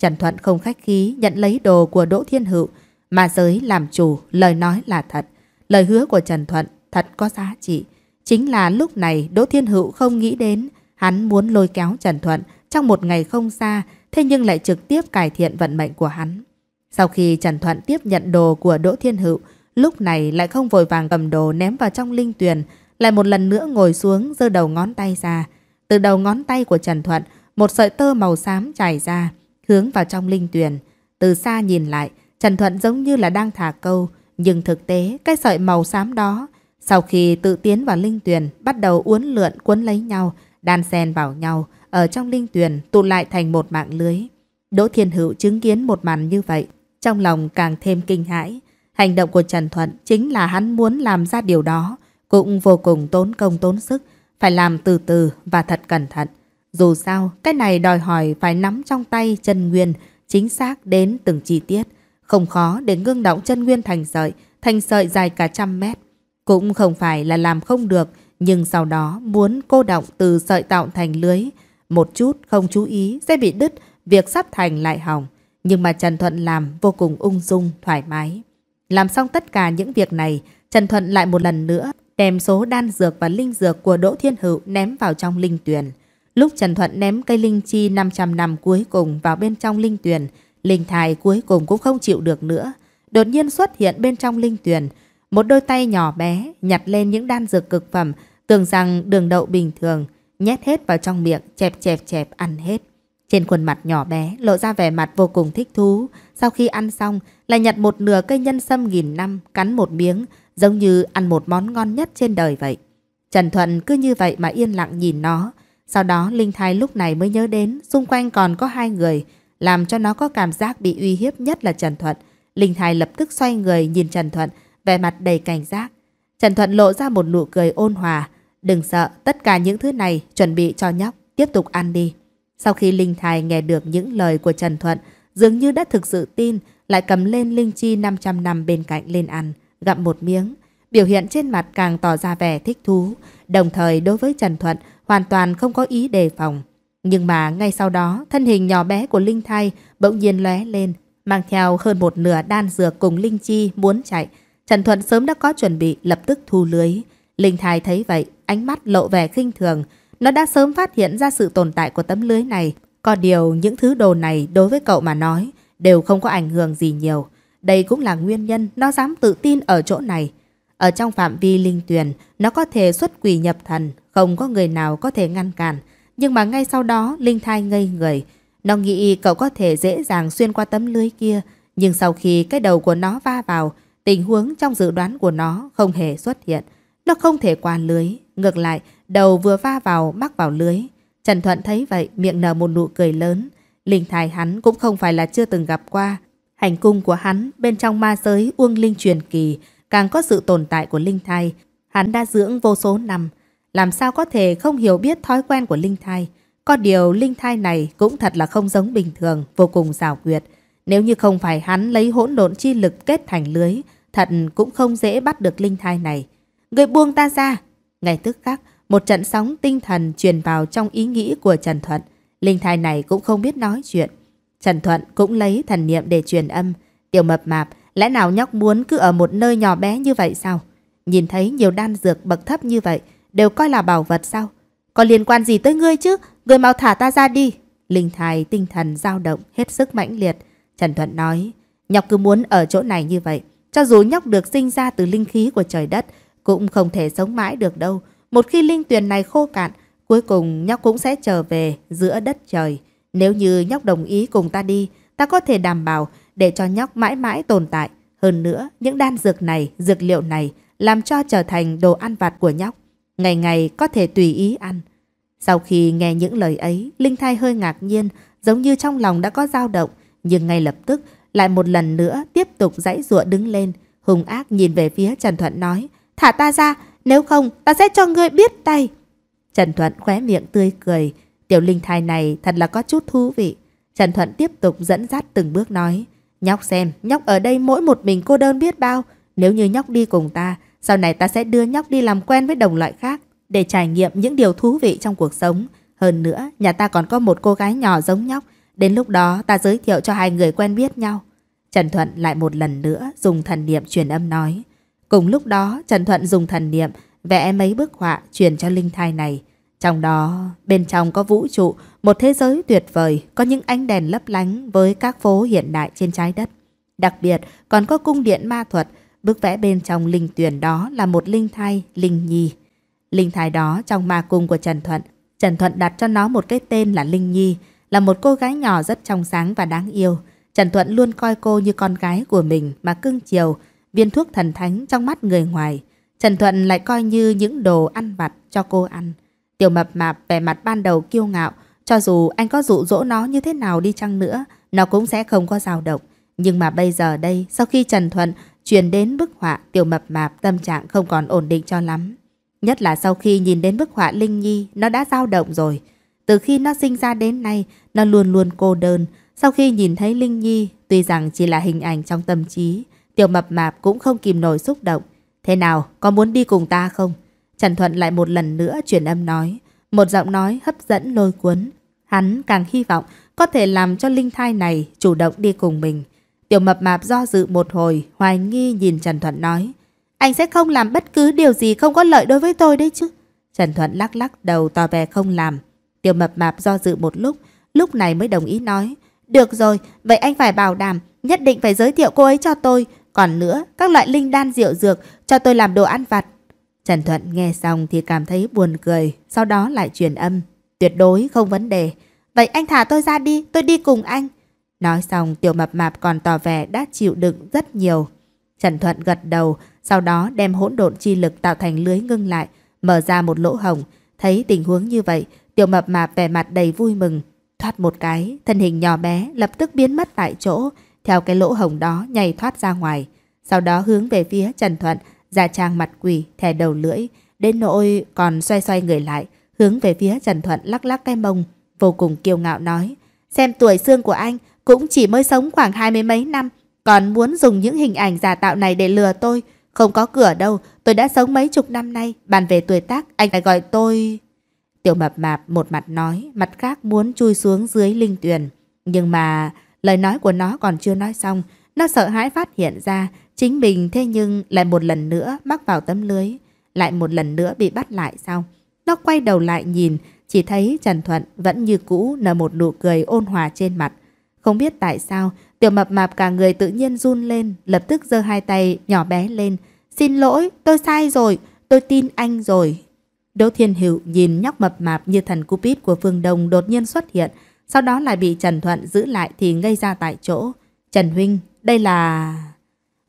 Trần Thuận không khách khí nhận lấy đồ của Đỗ Thiên Hữu, mà giới làm chủ, lời nói là thật. Lời hứa của Trần Thuận thật có giá trị. Chính là lúc này Đỗ Thiên Hữu không nghĩ đến, hắn muốn lôi kéo Trần Thuận trong một ngày không xa, thế nhưng lại trực tiếp cải thiện vận mệnh của hắn. Sau khi Trần Thuận tiếp nhận đồ của Đỗ Thiên Hữu, lúc này lại không vội vàng cầm đồ ném vào trong linh tuyền, lại một lần nữa ngồi xuống giơ đầu ngón tay ra. Từ đầu ngón tay của Trần Thuận, một sợi tơ màu xám trải ra, hướng vào trong linh tuyền. Từ xa nhìn lại, Trần Thuận giống như là đang thả câu, nhưng thực tế cái sợi màu xám đó, sau khi tự tiến vào linh tuyền, bắt đầu uốn lượn cuốn lấy nhau, đan xen vào nhau, ở trong linh tuyền tụ lại thành một mạng lưới. Đỗ Thiên Hữu chứng kiến một màn như vậy, trong lòng càng thêm kinh hãi. Hành động của Trần Thuận chính là hắn muốn làm ra điều đó, cũng vô cùng tốn công tốn sức, phải làm từ từ và thật cẩn thận. Dù sao, cái này đòi hỏi phải nắm trong tay chân nguyên, chính xác đến từng chi tiết. Không khó để ngưng động chân nguyên thành sợi, thành sợi dài cả trăm mét. Cũng không phải là làm không được, nhưng sau đó muốn cô động từ sợi tạo thành lưới. Một chút không chú ý sẽ bị đứt, việc sắp thành lại hỏng. Nhưng mà Trần Thuận làm vô cùng ung dung, thoải mái. Làm xong tất cả những việc này, Trần Thuận lại một lần nữa đem số đan dược và linh dược của Đỗ Thiên Hữu ném vào trong linh tuyền. Lúc Trần Thuận ném cây linh chi 500 năm cuối cùng vào bên trong linh tuyền, linh thai cuối cùng cũng không chịu được nữa. Đột nhiên xuất hiện bên trong linh tuyền, một đôi tay nhỏ bé nhặt lên những đan dược cực phẩm, tưởng rằng đường đậu bình thường, nhét hết vào trong miệng, chẹp chẹp chẹp ăn hết. Trên khuôn mặt nhỏ bé lộ ra vẻ mặt vô cùng thích thú. Sau khi ăn xong, lại nhặt một nửa cây nhân sâm nghìn năm, cắn một miếng, giống như ăn một món ngon nhất trên đời vậy. Trần Thuận cứ như vậy mà yên lặng nhìn nó, sau đó Linh thai lúc này mới nhớ đến xung quanh còn có hai người, làm cho nó có cảm giác bị uy hiếp nhất là Trần Thuận. Linh thai lập tức xoay người nhìn Trần Thuận, vẻ mặt đầy cảnh giác. Trần Thuận lộ ra một nụ cười ôn hòa. Đừng sợ, tất cả những thứ này chuẩn bị cho nhóc, tiếp tục ăn đi. Sau khi Linh thai nghe được những lời của Trần Thuận, dường như đã thực sự tin, lại cầm lên Linh Chi 500 năm bên cạnh lên ăn, gặm một miếng biểu hiện trên mặt càng tỏ ra vẻ thích thú, đồng thời đối với Trần Thuận hoàn toàn không có ý đề phòng. Nhưng mà ngay sau đó, thân hình nhỏ bé của Linh Thai bỗng nhiên lóe lên, mang theo hơn một nửa đan dược cùng Linh Chi muốn chạy. Trần Thuận sớm đã có chuẩn bị lập tức thu lưới. Linh Thai thấy vậy, ánh mắt lộ vẻ khinh thường. Nó đã sớm phát hiện ra sự tồn tại của tấm lưới này. Có điều những thứ đồ này đối với cậu mà nói đều không có ảnh hưởng gì nhiều. Đây cũng là nguyên nhân nó dám tự tin ở chỗ này. Ở trong phạm vi linh tuyền, nó có thể xuất quỷ nhập thần, không có người nào có thể ngăn cản. Nhưng mà ngay sau đó, linh thai ngây người. Nó nghĩ cậu có thể dễ dàng xuyên qua tấm lưới kia. Nhưng sau khi cái đầu của nó va vào, tình huống trong dự đoán của nó không hề xuất hiện. Nó không thể qua lưới. Ngược lại, đầu vừa va vào, mắc vào lưới. Trần Thuận thấy vậy, miệng nở một nụ cười lớn. Linh thai hắn cũng không phải là chưa từng gặp qua. Hành cung của hắn bên trong ma giới Uông Linh truyền kỳ càng có sự tồn tại của linh thai. Hắn đã dưỡng vô số năm, làm sao có thể không hiểu biết thói quen của linh thai. Có điều linh thai này cũng thật là không giống bình thường, vô cùng xảo quyệt. Nếu như không phải hắn lấy hỗn độn chi lực kết thành lưới, thật cũng không dễ bắt được linh thai này. Người buông ta ra! ngày tức khắc, một trận sóng tinh thần truyền vào trong ý nghĩ của Trần Thuận. Linh thai này cũng không biết nói chuyện. Trần Thuận cũng lấy thần niệm để truyền âm. Tiểu mập mạp Lẽ nào nhóc muốn cứ ở một nơi nhỏ bé như vậy sao? Nhìn thấy nhiều đan dược bậc thấp như vậy đều coi là bảo vật sao? Có liên quan gì tới ngươi chứ? Người mau thả ta ra đi. Linh Thái tinh thần dao động hết sức mãnh liệt. Trần Thuận nói, nhóc cứ muốn ở chỗ này như vậy. Cho dù nhóc được sinh ra từ linh khí của trời đất, cũng không thể sống mãi được đâu. Một khi linh tuyền này khô cạn, cuối cùng nhóc cũng sẽ trở về giữa đất trời. Nếu như nhóc đồng ý cùng ta đi, ta có thể đảm bảo để cho nhóc mãi mãi tồn tại. Hơn nữa, những đan dược này, dược liệu này làm cho trở thành đồ ăn vặt của nhóc. Ngày ngày có thể tùy ý ăn. Sau khi nghe những lời ấy, Linh Thai hơi ngạc nhiên, giống như trong lòng đã có dao động. Nhưng ngay lập tức, lại một lần nữa tiếp tục dãy giụa đứng lên. Hùng ác nhìn về phía Trần Thuận nói, thả ta ra, nếu không ta sẽ cho ngươi biết tay. Trần Thuận khóe miệng tươi cười, tiểu linh thai này thật là có chút thú vị. Trần Thuận tiếp tục dẫn dắt từng bước nói, Nhóc xem, nhóc ở đây mỗi một mình cô đơn biết bao. Nếu như nhóc đi cùng ta, sau này ta sẽ đưa nhóc đi làm quen với đồng loại khác để trải nghiệm những điều thú vị trong cuộc sống. Hơn nữa, nhà ta còn có một cô gái nhỏ giống nhóc. Đến lúc đó ta giới thiệu cho hai người quen biết nhau. Trần Thuận lại một lần nữa dùng thần niệm truyền âm nói. Cùng lúc đó, Trần Thuận dùng thần niệm vẽ mấy bức họa truyền cho linh thai này. Trong đó, bên trong có vũ trụ, một thế giới tuyệt vời có những ánh đèn lấp lánh với các phố hiện đại trên trái đất. Đặc biệt còn có cung điện ma thuật, bức vẽ bên trong linh tuyển đó là một linh thai, linh nhi. Linh thai đó trong ma cung của Trần Thuận. Trần Thuận đặt cho nó một cái tên là Linh Nhi, là một cô gái nhỏ rất trong sáng và đáng yêu. Trần Thuận luôn coi cô như con gái của mình mà cưng chiều, viên thuốc thần thánh trong mắt người ngoài. Trần Thuận lại coi như những đồ ăn vặt cho cô ăn. Tiểu mập mạp vẻ mặt ban đầu kiêu ngạo, cho dù anh có dụ dỗ nó như thế nào đi chăng nữa, nó cũng sẽ không có dao động. Nhưng mà bây giờ đây, sau khi Trần Thuận truyền đến bức họa tiểu mập mạp tâm trạng không còn ổn định cho lắm. Nhất là sau khi nhìn đến bức họa Linh Nhi, nó đã dao động rồi. Từ khi nó sinh ra đến nay, nó luôn luôn cô đơn. Sau khi nhìn thấy Linh Nhi, tuy rằng chỉ là hình ảnh trong tâm trí, tiểu mập mạp cũng không kìm nổi xúc động. Thế nào, có muốn đi cùng ta không? Trần Thuận lại một lần nữa truyền âm nói. Một giọng nói hấp dẫn lôi cuốn. Hắn càng hy vọng có thể làm cho linh thai này chủ động đi cùng mình. Tiểu mập mạp do dự một hồi, hoài nghi nhìn Trần Thuận nói. Anh sẽ không làm bất cứ điều gì không có lợi đối với tôi đấy chứ. Trần Thuận lắc lắc đầu tỏ vẻ không làm. Tiểu mập mạp do dự một lúc, lúc này mới đồng ý nói. Được rồi, vậy anh phải bảo đảm, nhất định phải giới thiệu cô ấy cho tôi. Còn nữa, các loại linh đan rượu dược cho tôi làm đồ ăn vặt. Trần Thuận nghe xong thì cảm thấy buồn cười, sau đó lại truyền âm. Tuyệt đối không vấn đề. Vậy anh thả tôi ra đi, tôi đi cùng anh. Nói xong tiểu mập mạp còn tỏ vẻ đã chịu đựng rất nhiều. Trần Thuận gật đầu, sau đó đem hỗn độn chi lực tạo thành lưới ngưng lại, mở ra một lỗ hồng. Thấy tình huống như vậy, tiểu mập mạp vẻ mặt đầy vui mừng. Thoát một cái, thân hình nhỏ bé lập tức biến mất tại chỗ, theo cái lỗ hồng đó nhảy thoát ra ngoài. Sau đó hướng về phía Trần Thuận, ra trang mặt quỷ, thè đầu lưỡi, đến nỗi còn xoay xoay người lại, hướng về phía Trần Thuận lắc lắc cái mông, vô cùng kiêu ngạo nói. Xem tuổi xương của anh cũng chỉ mới sống khoảng hai mươi mấy năm, còn muốn dùng những hình ảnh giả tạo này để lừa tôi. Không có cửa đâu, tôi đã sống mấy chục năm nay, bàn về tuổi tác, anh lại gọi tôi... Tiểu mập mạp một mặt nói, mặt khác muốn chui xuống dưới linh tuyền. Nhưng mà lời nói của nó còn chưa nói xong, nó sợ hãi phát hiện ra chính mình thế nhưng lại một lần nữa mắc vào tấm lưới, lại một lần nữa bị bắt lại sau. Nó quay đầu lại nhìn, chỉ thấy Trần Thuận vẫn như cũ nở một nụ cười ôn hòa trên mặt. Không biết tại sao, tiểu mập mạp cả người tự nhiên run lên, lập tức giơ hai tay nhỏ bé lên. Xin lỗi, tôi sai rồi, tôi tin anh rồi. Đỗ Thiên Hữu nhìn nhóc mập mạp như thần Cupid của phương Đông đột nhiên xuất hiện, sau đó lại bị Trần Thuận giữ lại thì ngây ra tại chỗ. Trần Huynh, đây là...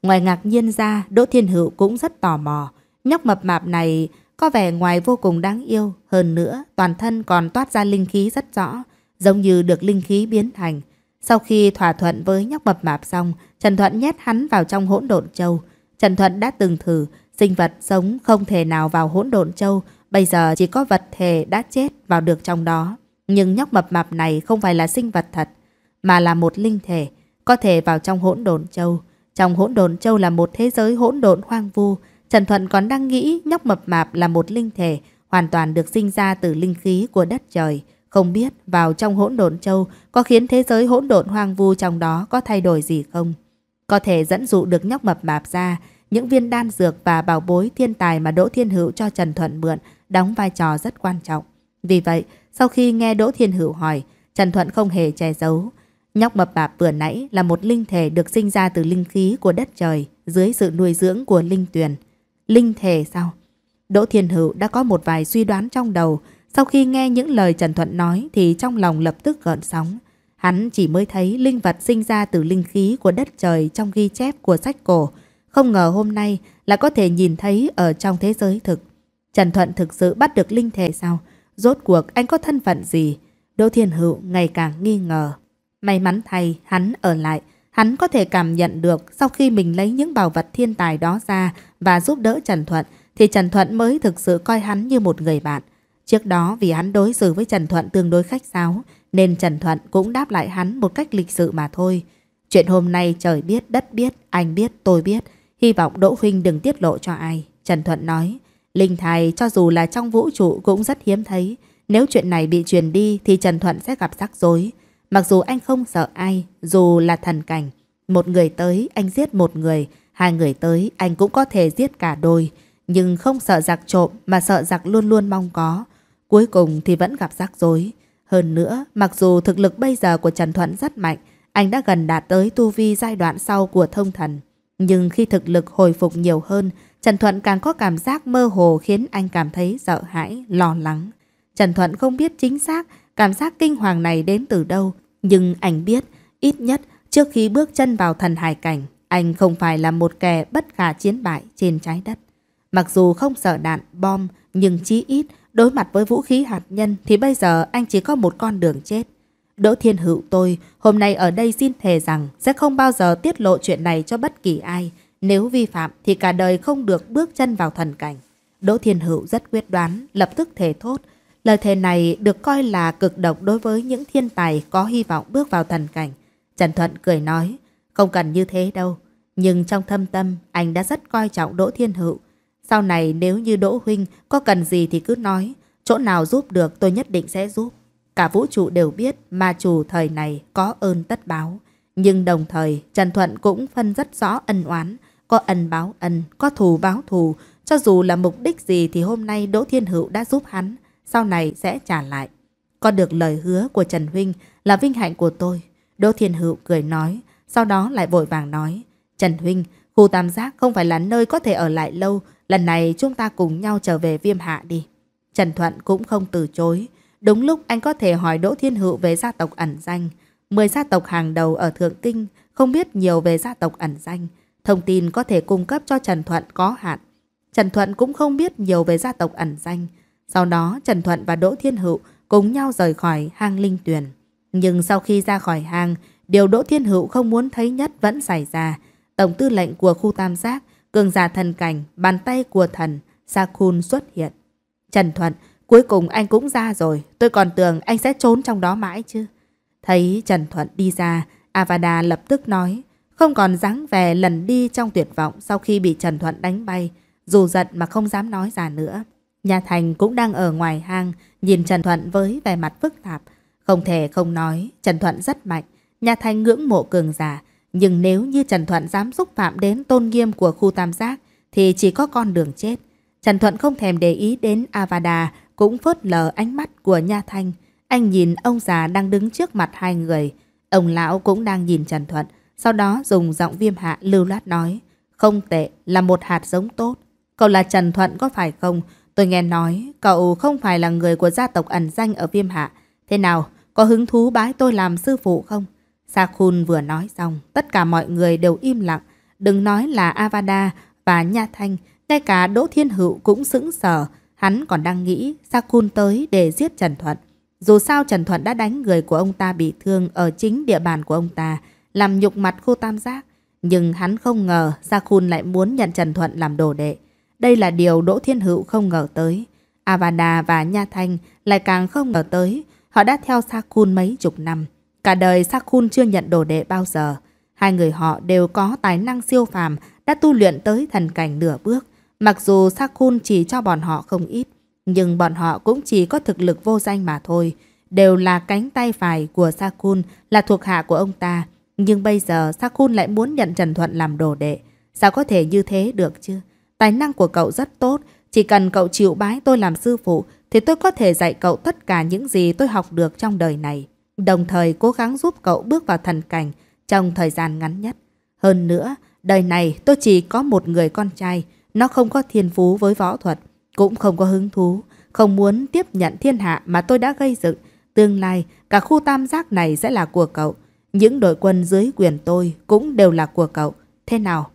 Ngoài ngạc nhiên ra, Đỗ Thiên Hữu cũng rất tò mò. Nhóc mập mạp này có vẻ ngoài vô cùng đáng yêu, hơn nữa toàn thân còn toát ra linh khí rất rõ, giống như được linh khí biến thành. Sau khi thỏa thuận với nhóc mập mạp xong, Trần Thuận nhét hắn vào trong hỗn độn châu. Trần Thuận đã từng thử, sinh vật sống không thể nào vào hỗn độn châu, bây giờ chỉ có vật thể đã chết vào được trong đó. Nhưng nhóc mập mạp này không phải là sinh vật thật, mà là một linh thể, có thể vào trong hỗn độn châu. Trong hỗn độn châu là một thế giới hỗn độn hoang vu, Trần Thuận còn đang nghĩ nhóc mập mạp là một linh thể, hoàn toàn được sinh ra từ linh khí của đất trời. Không biết vào trong hỗn độn châu có khiến thế giới hỗn độn hoang vu trong đó có thay đổi gì không? Có thể dẫn dụ được nhóc mập mạp ra, những viên đan dược và bảo bối thiên tài mà Đỗ Thiên Hữu cho Trần Thuận mượn đóng vai trò rất quan trọng. Vì vậy, sau khi nghe Đỗ Thiên Hữu hỏi, Trần Thuận không hề che giấu. Nhóc mập mạp vừa nãy là một linh thể được sinh ra từ linh khí của đất trời dưới sự nuôi dưỡng của linh tuyền linh thể sao? Đỗ Thiên Hữu đã có một vài suy đoán trong đầu, sau khi nghe những lời Trần Thuận nói thì trong lòng lập tức gợn sóng. Hắn chỉ mới thấy linh vật sinh ra từ linh khí của đất trời trong ghi chép của sách cổ, không ngờ hôm nay là có thể nhìn thấy ở trong thế giới thực. Trần Thuận thực sự bắt được linh thể sao? Rốt cuộc anh có thân phận gì? Đỗ Thiên Hữu ngày càng nghi ngờ. May mắn thay hắn ở lại, Hắn có thể cảm nhận được sau khi mình lấy những bảo vật thiên tài đó ra và giúp đỡ Trần Thuận thì Trần Thuận mới thực sự coi hắn như một người bạn. Trước đó vì hắn đối xử với Trần Thuận tương đối khách sáo nên Trần Thuận cũng đáp lại hắn một cách lịch sự mà thôi. Chuyện hôm nay trời biết, đất biết, anh biết, tôi biết. Hy vọng Đỗ Huynh đừng tiết lộ cho ai. Trần Thuận nói, linh thai cho dù là trong vũ trụ cũng rất hiếm thấy. Nếu chuyện này bị truyền đi thì Trần Thuận sẽ gặp rắc rối. Mặc dù anh không sợ ai, dù là thần cảnh, một người tới anh giết một người, hai người tới anh cũng có thể giết cả đôi, nhưng không sợ giặc trộm mà sợ giặc luôn luôn mong có. Cuối cùng thì vẫn gặp rắc rối. Hơn nữa, mặc dù thực lực bây giờ của Trần Thuận rất mạnh, anh đã gần đạt tới tu vi giai đoạn sau của thông thần. Nhưng khi thực lực hồi phục nhiều hơn, Trần Thuận càng có cảm giác mơ hồ khiến anh cảm thấy sợ hãi, lo lắng. Trần Thuận không biết chính xác Cảm giác kinh hoàng này đến từ đâu, nhưng anh biết, ít nhất trước khi bước chân vào thần hải cảnh, anh không phải là một kẻ bất khả chiến bại trên trái đất. Mặc dù không sợ đạn, bom, nhưng chí ít, đối mặt với vũ khí hạt nhân thì bây giờ anh chỉ có một con đường chết. Đỗ Thiên Hữu tôi hôm nay ở đây xin thề rằng sẽ không bao giờ tiết lộ chuyện này cho bất kỳ ai. Nếu vi phạm thì cả đời không được bước chân vào thần cảnh. Đỗ Thiên Hữu rất quyết đoán, lập tức thề thốt Lời thề này được coi là cực độc đối với những thiên tài có hy vọng bước vào thần cảnh. Trần Thuận cười nói, không cần như thế đâu. Nhưng trong thâm tâm, anh đã rất coi trọng Đỗ Thiên Hữu. Sau này nếu như Đỗ Huynh có cần gì thì cứ nói. Chỗ nào giúp được tôi nhất định sẽ giúp. Cả vũ trụ đều biết ma chủ thời này có ơn tất báo. Nhưng đồng thời, Trần Thuận cũng phân rất rõ ân oán. Có ân báo ân, có thù báo thù. Cho dù là mục đích gì thì hôm nay Đỗ Thiên Hữu đã giúp hắn sau này sẽ trả lại. Con được lời hứa của Trần Huynh là vinh hạnh của tôi. Đỗ Thiên Hữu cười nói, sau đó lại vội vàng nói. Trần Huynh, khu tam giác không phải là nơi có thể ở lại lâu, lần này chúng ta cùng nhau trở về viêm hạ đi. Trần Thuận cũng không từ chối. Đúng lúc anh có thể hỏi Đỗ Thiên Hữu về gia tộc ẩn danh. Mười gia tộc hàng đầu ở Thượng Kinh không biết nhiều về gia tộc ẩn danh. Thông tin có thể cung cấp cho Trần Thuận có hạn. Trần Thuận cũng không biết nhiều về gia tộc ẩn danh. Sau đó Trần Thuận và Đỗ Thiên Hữu cùng nhau rời khỏi hang linh Tuyền. Nhưng sau khi ra khỏi hang, điều Đỗ Thiên Hữu không muốn thấy nhất vẫn xảy ra. Tổng tư lệnh của khu tam giác, cường giả thần cảnh, bàn tay của thần, Sakun xuất hiện. Trần Thuận, cuối cùng anh cũng ra rồi, tôi còn tưởng anh sẽ trốn trong đó mãi chứ. Thấy Trần Thuận đi ra, Avada lập tức nói, không còn dáng vẻ lần đi trong tuyệt vọng sau khi bị Trần Thuận đánh bay, dù giận mà không dám nói ra nữa. Nhà Thành cũng đang ở ngoài hang, nhìn Trần Thuận với vẻ mặt phức tạp. Không thể không nói, Trần Thuận rất mạnh. Nhà Thành ngưỡng mộ cường giả, nhưng nếu như Trần Thuận dám xúc phạm đến tôn nghiêm của khu tam giác, thì chỉ có con đường chết. Trần Thuận không thèm để ý đến Avada, cũng phớt lờ ánh mắt của Nha Thanh. Anh nhìn ông già đang đứng trước mặt hai người. Ông lão cũng đang nhìn Trần Thuận, sau đó dùng giọng viêm hạ lưu loát nói. Không tệ, là một hạt giống tốt. Cậu là Trần Thuận có phải không? Tôi nghe nói cậu không phải là người của gia tộc ẩn danh ở Viêm Hạ. Thế nào, có hứng thú bái tôi làm sư phụ không? Sa Khun vừa nói xong, tất cả mọi người đều im lặng. Đừng nói là Avada và Nha Thanh, ngay cả Đỗ Thiên Hữu cũng sững sờ. Hắn còn đang nghĩ Sa Khun tới để giết Trần Thuận. Dù sao Trần Thuận đã đánh người của ông ta bị thương ở chính địa bàn của ông ta, làm nhục mặt khu tam giác. Nhưng hắn không ngờ Sa Khun lại muốn nhận Trần Thuận làm đồ đệ. Đây là điều Đỗ Thiên Hữu không ngờ tới. Avada và Nha Thanh lại càng không ngờ tới. Họ đã theo Sakun mấy chục năm. Cả đời Sakun chưa nhận đồ đệ bao giờ. Hai người họ đều có tài năng siêu phàm, đã tu luyện tới thần cảnh nửa bước. Mặc dù Sakun chỉ cho bọn họ không ít, nhưng bọn họ cũng chỉ có thực lực vô danh mà thôi. Đều là cánh tay phải của Sakun, là thuộc hạ của ông ta. Nhưng bây giờ Sakun lại muốn nhận Trần Thuận làm đồ đệ. Sao có thể như thế được chứ? Tài năng của cậu rất tốt, chỉ cần cậu chịu bái tôi làm sư phụ thì tôi có thể dạy cậu tất cả những gì tôi học được trong đời này. Đồng thời cố gắng giúp cậu bước vào thần cảnh trong thời gian ngắn nhất. Hơn nữa, đời này tôi chỉ có một người con trai, nó không có thiên phú với võ thuật, cũng không có hứng thú, không muốn tiếp nhận thiên hạ mà tôi đã gây dựng. Tương lai, cả khu tam giác này sẽ là của cậu. Những đội quân dưới quyền tôi cũng đều là của cậu. Thế nào,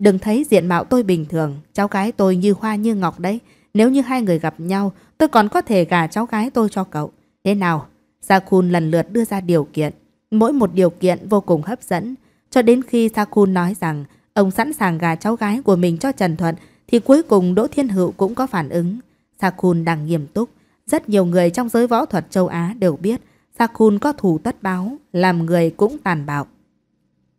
Đừng thấy diện mạo tôi bình thường, cháu gái tôi như hoa như ngọc đấy. Nếu như hai người gặp nhau, tôi còn có thể gả cháu gái tôi cho cậu. Thế nào? Sakun lần lượt đưa ra điều kiện. Mỗi một điều kiện vô cùng hấp dẫn. Cho đến khi Sakun nói rằng ông sẵn sàng gả cháu gái của mình cho Trần Thuận, thì cuối cùng Đỗ Thiên Hữu cũng có phản ứng. Sakun đang nghiêm túc. Rất nhiều người trong giới võ thuật châu Á đều biết Sakun có thù tất báo, làm người cũng tàn bạo.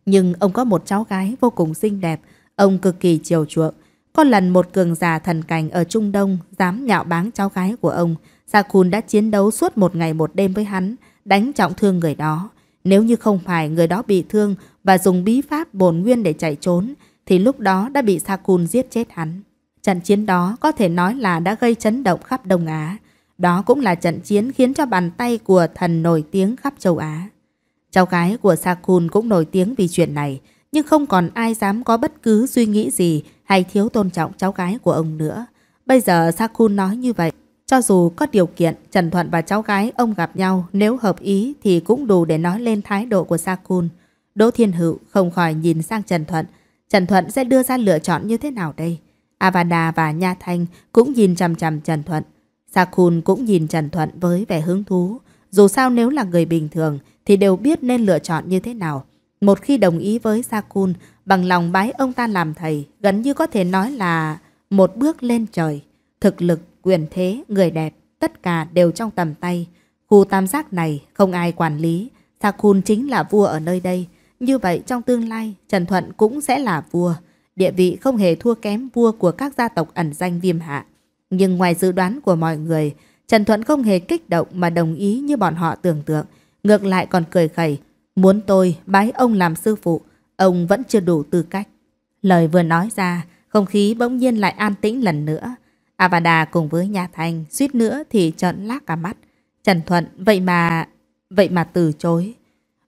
Nhưng ông có một cháu gái vô cùng xinh đẹp, Ông cực kỳ chiều chuộng. Có lần một cường già thần cảnh ở Trung Đông dám nhạo báng cháu gái của ông. Sakun đã chiến đấu suốt một ngày một đêm với hắn, đánh trọng thương người đó. Nếu như không phải người đó bị thương và dùng bí pháp bồn nguyên để chạy trốn, thì lúc đó đã bị Sakun giết chết hắn. Trận chiến đó có thể nói là đã gây chấn động khắp Đông Á. Đó cũng là trận chiến khiến cho bàn tay của thần nổi tiếng khắp châu Á. Cháu gái của Sakun cũng nổi tiếng vì chuyện này nhưng không còn ai dám có bất cứ suy nghĩ gì hay thiếu tôn trọng cháu gái của ông nữa. Bây giờ Sakun nói như vậy, cho dù có điều kiện Trần Thuận và cháu gái ông gặp nhau nếu hợp ý thì cũng đủ để nói lên thái độ của Sakun. Đỗ Thiên Hữu không khỏi nhìn sang Trần Thuận. Trần Thuận sẽ đưa ra lựa chọn như thế nào đây? Avada và Nha Thanh cũng nhìn chằm chằm Trần Thuận. Sakun cũng nhìn Trần Thuận với vẻ hứng thú. Dù sao nếu là người bình thường thì đều biết nên lựa chọn như thế nào. Một khi đồng ý với Sakun, bằng lòng bái ông ta làm thầy, gần như có thể nói là một bước lên trời. Thực lực, quyền thế, người đẹp, tất cả đều trong tầm tay. Khu tam giác này không ai quản lý, Sakun chính là vua ở nơi đây. Như vậy trong tương lai, Trần Thuận cũng sẽ là vua. Địa vị không hề thua kém vua của các gia tộc ẩn danh viêm hạ. Nhưng ngoài dự đoán của mọi người, Trần Thuận không hề kích động mà đồng ý như bọn họ tưởng tượng. Ngược lại còn cười khẩy, Muốn tôi bái ông làm sư phụ, ông vẫn chưa đủ tư cách. Lời vừa nói ra, không khí bỗng nhiên lại an tĩnh lần nữa. Avada cùng với nhà thành suýt nữa thì trợn lác cả mắt. Trần Thuận vậy mà... vậy mà từ chối.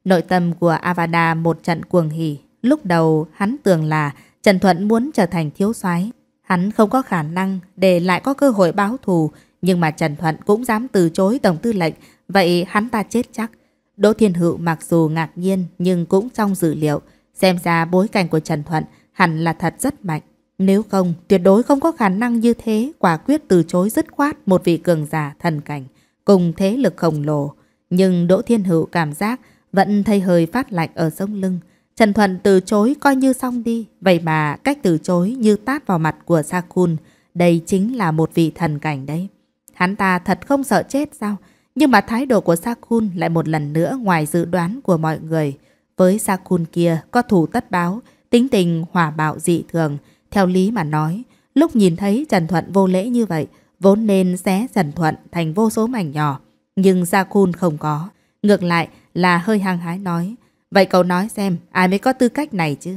Nội tâm của Avada một trận cuồng hỉ. Lúc đầu hắn tưởng là Trần Thuận muốn trở thành thiếu soái Hắn không có khả năng để lại có cơ hội báo thù. Nhưng mà Trần Thuận cũng dám từ chối tổng tư lệnh. Vậy hắn ta chết chắc. Đỗ Thiên Hữu mặc dù ngạc nhiên nhưng cũng trong dự liệu, xem ra bối cảnh của Trần Thuận hẳn là thật rất mạnh. Nếu không, tuyệt đối không có khả năng như thế quả quyết từ chối dứt khoát một vị cường giả thần cảnh, cùng thế lực khổng lồ. Nhưng Đỗ Thiên Hữu cảm giác vẫn thấy hơi phát lạnh ở sông lưng. Trần Thuận từ chối coi như xong đi, vậy mà cách từ chối như tát vào mặt của Sakun. Đây chính là một vị thần cảnh đấy. Hắn ta thật không sợ chết sao? Nhưng mà thái độ của Sakun lại một lần nữa ngoài dự đoán của mọi người. Với Sakun kia có thủ tất báo, tính tình hòa bạo dị thường. Theo lý mà nói, lúc nhìn thấy Trần Thuận vô lễ như vậy, vốn nên xé Trần Thuận thành vô số mảnh nhỏ. Nhưng Sakun không có. Ngược lại là hơi hăng hái nói. Vậy cậu nói xem, ai mới có tư cách này chứ?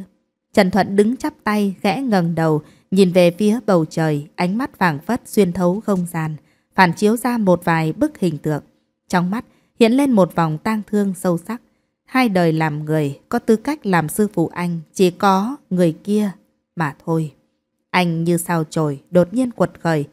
Trần Thuận đứng chắp tay, gẽ ngẩng đầu, nhìn về phía bầu trời, ánh mắt vàng phất xuyên thấu không gian phản chiếu ra một vài bức hình tượng. Trong mắt hiện lên một vòng tang thương sâu sắc. Hai đời làm người có tư cách làm sư phụ anh chỉ có người kia mà thôi. Anh như sao trồi đột nhiên quật khởi,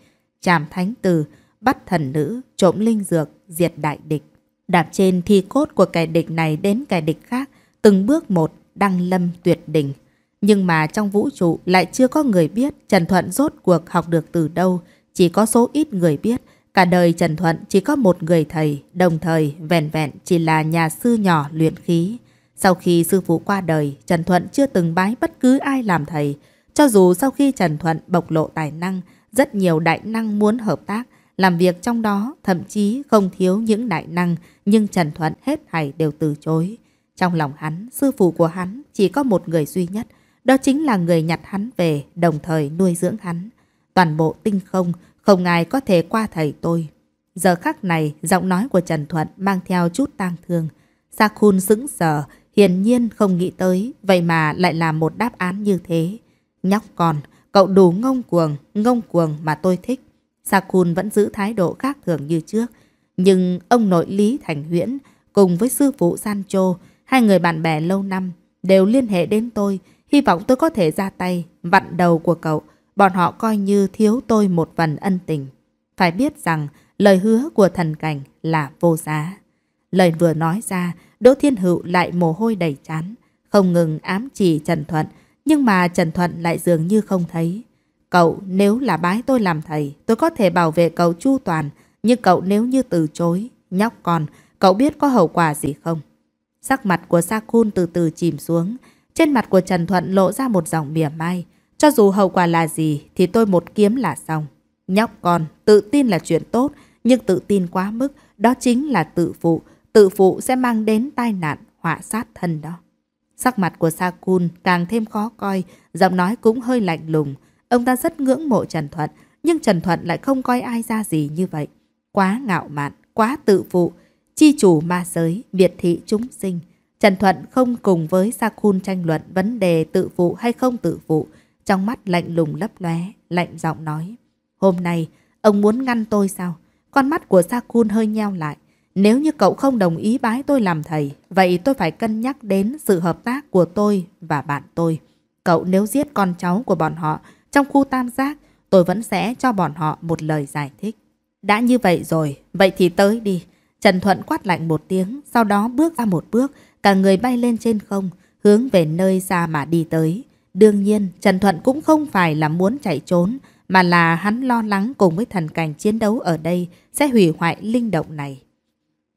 chàm thánh từ, bắt thần nữ, trộm linh dược, diệt đại địch. Đạp trên thi cốt của kẻ địch này đến kẻ địch khác, từng bước một đăng lâm tuyệt đỉnh. Nhưng mà trong vũ trụ lại chưa có người biết Trần Thuận rốt cuộc học được từ đâu, chỉ có số ít người biết Cả đời Trần Thuận chỉ có một người thầy, đồng thời vẹn vẹn chỉ là nhà sư nhỏ luyện khí. Sau khi sư phụ qua đời, Trần Thuận chưa từng bái bất cứ ai làm thầy. Cho dù sau khi Trần Thuận bộc lộ tài năng, rất nhiều đại năng muốn hợp tác, làm việc trong đó thậm chí không thiếu những đại năng, nhưng Trần Thuận hết thảy đều từ chối. Trong lòng hắn, sư phụ của hắn chỉ có một người duy nhất, đó chính là người nhặt hắn về, đồng thời nuôi dưỡng hắn. Toàn bộ tinh không, không ai có thể qua thầy tôi. Giờ khắc này, giọng nói của Trần Thuận mang theo chút tang thương. Sa Khun sững sờ, hiển nhiên không nghĩ tới, vậy mà lại là một đáp án như thế. Nhóc con, cậu đủ ngông cuồng, ngông cuồng mà tôi thích. Sa Khun vẫn giữ thái độ khác thường như trước. Nhưng ông nội Lý Thành Huyễn cùng với sư phụ Sancho, hai người bạn bè lâu năm, đều liên hệ đến tôi, hy vọng tôi có thể ra tay, vặn đầu của cậu, bọn họ coi như thiếu tôi một phần ân tình. Phải biết rằng lời hứa của thần cảnh là vô giá. Lời vừa nói ra, Đỗ Thiên Hữu lại mồ hôi đầy chán, không ngừng ám chỉ Trần Thuận, nhưng mà Trần Thuận lại dường như không thấy. Cậu nếu là bái tôi làm thầy, tôi có thể bảo vệ cậu chu toàn, nhưng cậu nếu như từ chối, nhóc con, cậu biết có hậu quả gì không? Sắc mặt của Sa Khun từ từ chìm xuống, trên mặt của Trần Thuận lộ ra một dòng mỉa mai, cho dù hậu quả là gì thì tôi một kiếm là xong. Nhóc con, tự tin là chuyện tốt, nhưng tự tin quá mức, đó chính là tự phụ. Tự phụ sẽ mang đến tai nạn, họa sát thân đó. Sắc mặt của Sakun càng thêm khó coi, giọng nói cũng hơi lạnh lùng. Ông ta rất ngưỡng mộ Trần Thuận, nhưng Trần Thuận lại không coi ai ra gì như vậy. Quá ngạo mạn, quá tự phụ, chi chủ ma giới, biệt thị chúng sinh. Trần Thuận không cùng với Sakun tranh luận vấn đề tự phụ hay không tự phụ, trong mắt lạnh lùng lấp lóe, lạnh giọng nói. Hôm nay, ông muốn ngăn tôi sao? Con mắt của Sakun hơi nheo lại. Nếu như cậu không đồng ý bái tôi làm thầy, vậy tôi phải cân nhắc đến sự hợp tác của tôi và bạn tôi. Cậu nếu giết con cháu của bọn họ trong khu tam giác, tôi vẫn sẽ cho bọn họ một lời giải thích. Đã như vậy rồi, vậy thì tới đi. Trần Thuận quát lạnh một tiếng, sau đó bước ra một bước, cả người bay lên trên không, hướng về nơi xa mà đi tới. Đương nhiên, Trần Thuận cũng không phải là muốn chạy trốn, mà là hắn lo lắng cùng với thần cảnh chiến đấu ở đây sẽ hủy hoại linh động này.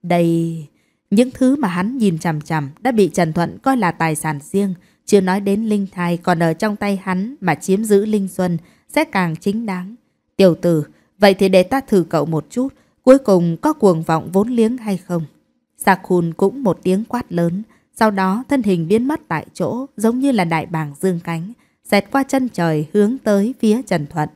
Đây, những thứ mà hắn nhìn chằm chằm đã bị Trần Thuận coi là tài sản riêng, chưa nói đến linh thai còn ở trong tay hắn mà chiếm giữ linh xuân sẽ càng chính đáng. Tiểu tử, vậy thì để ta thử cậu một chút, cuối cùng có cuồng vọng vốn liếng hay không? Sạc khùn cũng một tiếng quát lớn, sau đó thân hình biến mất tại chỗ giống như là đại bàng dương cánh, xẹt qua chân trời hướng tới phía Trần Thuận.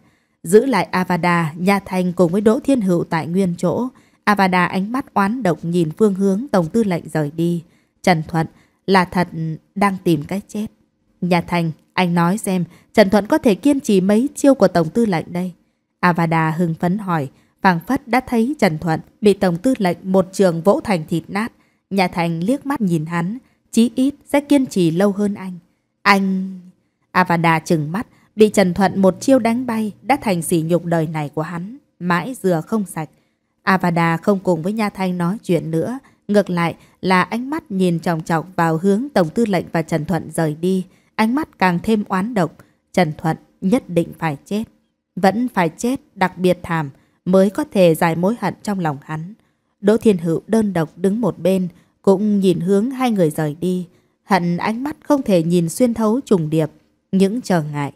Giữ lại Avada, nhà thành cùng với Đỗ Thiên Hữu tại nguyên chỗ. Avada ánh mắt oán độc nhìn phương hướng Tổng tư lệnh rời đi. Trần Thuận là thật đang tìm cái chết. Nhà thành, anh nói xem Trần Thuận có thể kiên trì mấy chiêu của Tổng tư lệnh đây. Avada hưng phấn hỏi, phảng phất đã thấy Trần Thuận bị Tổng tư lệnh một trường vỗ thành thịt nát. Nhà Thành liếc mắt nhìn hắn, chí ít sẽ kiên trì lâu hơn anh. Anh... Avada chừng mắt, bị Trần Thuận một chiêu đánh bay đã thành sỉ nhục đời này của hắn, mãi dừa không sạch. Avada không cùng với Nha Thanh nói chuyện nữa, ngược lại là ánh mắt nhìn trọng trọng vào hướng Tổng Tư lệnh và Trần Thuận rời đi, ánh mắt càng thêm oán độc. Trần Thuận nhất định phải chết. Vẫn phải chết đặc biệt thảm mới có thể giải mối hận trong lòng hắn. Đỗ Thiên Hữu đơn độc đứng một bên, cũng nhìn hướng hai người rời đi. hận ánh mắt không thể nhìn xuyên thấu trùng điệp, những trở ngại.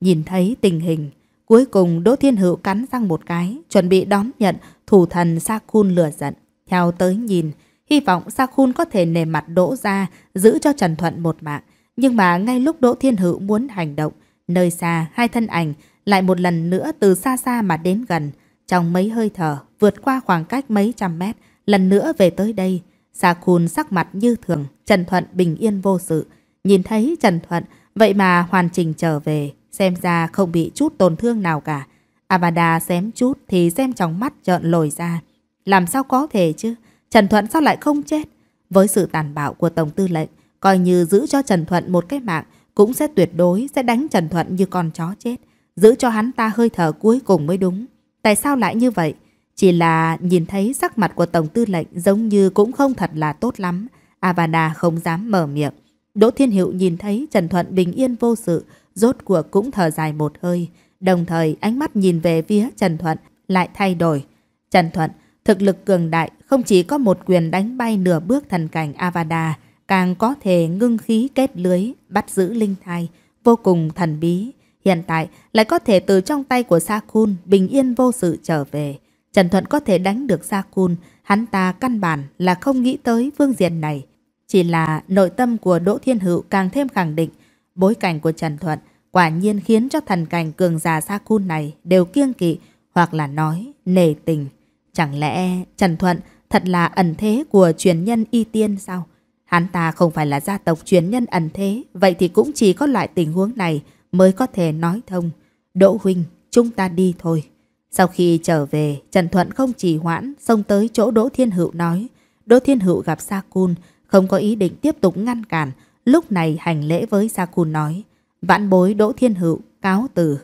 Nhìn thấy tình hình, cuối cùng Đỗ Thiên Hữu cắn răng một cái, chuẩn bị đón nhận thủ thần Sa Khun lửa giận. Theo tới nhìn, hy vọng Sa Khun có thể nề mặt Đỗ ra, giữ cho Trần Thuận một mạng. Nhưng mà ngay lúc Đỗ Thiên Hữu muốn hành động, nơi xa hai thân ảnh lại một lần nữa từ xa xa mà đến gần. Trong mấy hơi thở, vượt qua khoảng cách mấy trăm mét, lần nữa về tới đây. Sa Khun sắc mặt như thường, Trần Thuận bình yên vô sự. Nhìn thấy Trần Thuận, vậy mà hoàn chỉnh trở về, xem ra không bị chút tổn thương nào cả. Avada xém chút thì xem trong mắt trợn lồi ra. Làm sao có thể chứ? Trần Thuận sao lại không chết? Với sự tàn bạo của Tổng Tư lệnh, coi như giữ cho Trần Thuận một cái mạng, cũng sẽ tuyệt đối sẽ đánh Trần Thuận như con chó chết. Giữ cho hắn ta hơi thở cuối cùng mới đúng. Tại sao lại như vậy? Chỉ là nhìn thấy sắc mặt của Tổng Tư lệnh giống như cũng không thật là tốt lắm. Avada không dám mở miệng. Đỗ Thiên Hiệu nhìn thấy Trần Thuận bình yên vô sự, rốt cuộc cũng thở dài một hơi. Đồng thời ánh mắt nhìn về phía Trần Thuận lại thay đổi. Trần Thuận, thực lực cường đại, không chỉ có một quyền đánh bay nửa bước thần cảnh Avada, càng có thể ngưng khí kết lưới, bắt giữ linh thai, vô cùng thần bí. Hiện tại lại có thể từ trong tay của Sa Khun bình yên vô sự trở về. Trần Thuận có thể đánh được Sa Cun, hắn ta căn bản là không nghĩ tới Vương Diền này. Chỉ là nội tâm của Đỗ Thiên Hữu càng thêm khẳng định, bối cảnh của Trần Thuận quả nhiên khiến cho thần cảnh cường già Sa Cun này đều kiêng kỵ hoặc là nói nề tình. Chẳng lẽ Trần Thuận thật là ẩn thế của truyền nhân y tiên sao? Hắn ta không phải là gia tộc truyền nhân ẩn thế, vậy thì cũng chỉ có loại tình huống này mới có thể nói thông. Đỗ huynh, chúng ta đi thôi. Sau khi trở về, Trần Thuận không trì hoãn, xông tới chỗ Đỗ Thiên Hữu nói. Đỗ Thiên Hữu gặp Sa Cun, không có ý định tiếp tục ngăn cản, lúc này hành lễ với Sa Cun nói. Vãn bối Đỗ Thiên Hữu, cáo từ.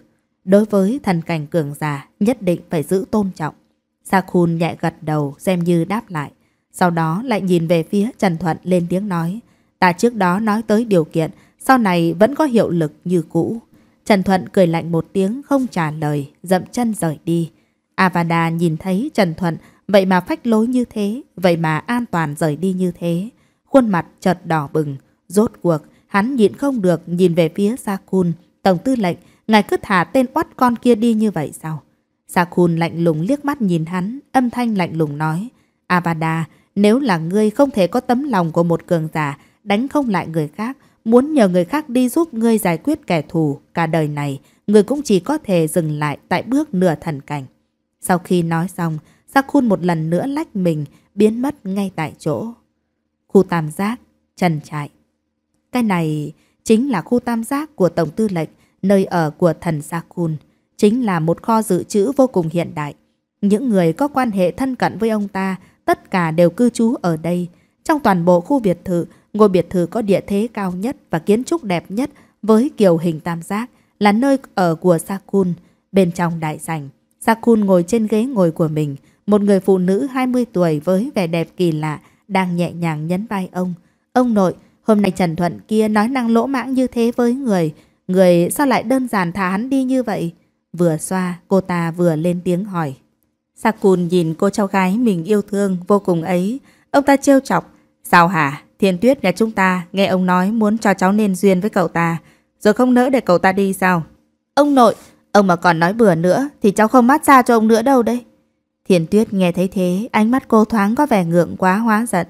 Đối với thần cảnh cường già nhất định phải giữ tôn trọng. Sa Cun nhẹ gật đầu, xem như đáp lại. Sau đó lại nhìn về phía Trần Thuận lên tiếng nói. Ta trước đó nói tới điều kiện, sau này vẫn có hiệu lực như cũ. Trần Thuận cười lạnh một tiếng không trả lời, dậm chân rời đi. Avada nhìn thấy Trần Thuận vậy mà phách lối như thế, vậy mà an toàn rời đi như thế. Khuôn mặt chợt đỏ bừng, rốt cuộc, hắn nhịn không được nhìn về phía Sakun. Tổng tư lệnh, ngài cứ thả tên oắt con kia đi như vậy sao? Sakun lạnh lùng liếc mắt nhìn hắn, âm thanh lạnh lùng nói. Avada, nếu là ngươi không thể có tấm lòng của một cường giả, đánh không lại người khác, Muốn nhờ người khác đi giúp ngươi giải quyết kẻ thù, cả đời này, ngươi cũng chỉ có thể dừng lại tại bước nửa thần cảnh. Sau khi nói xong, Sắc Khun một lần nữa lách mình, biến mất ngay tại chỗ. Khu tam giác, trần trại. Cái này chính là khu tam giác của Tổng Tư lệnh, nơi ở của thần Sắc Khun. Chính là một kho dự trữ vô cùng hiện đại. Những người có quan hệ thân cận với ông ta, tất cả đều cư trú ở đây. Trong toàn bộ khu biệt thự, Ngôi biệt thự có địa thế cao nhất và kiến trúc đẹp nhất với kiểu hình tam giác là nơi ở của Sakun. Bên trong đại sảnh, Sakun ngồi trên ghế ngồi của mình, một người phụ nữ 20 tuổi với vẻ đẹp kỳ lạ đang nhẹ nhàng nhấn vai ông. Ông nội, hôm nay Trần Thuận kia nói năng lỗ mãng như thế với người, người sao lại đơn giản thả hắn đi như vậy? Vừa xoa, cô ta vừa lên tiếng hỏi. Sakun nhìn cô cháu gái mình yêu thương vô cùng ấy, ông ta trêu chọc. Sao hả? Thiên Tuyết nhà chúng ta nghe ông nói muốn cho cháu nên duyên với cậu ta, rồi không nỡ để cậu ta đi sao? Ông nội, ông mà còn nói bừa nữa thì cháu không mát xa cho ông nữa đâu đấy. Thiên Tuyết nghe thấy thế, ánh mắt cô thoáng có vẻ ngượng quá hóa giận.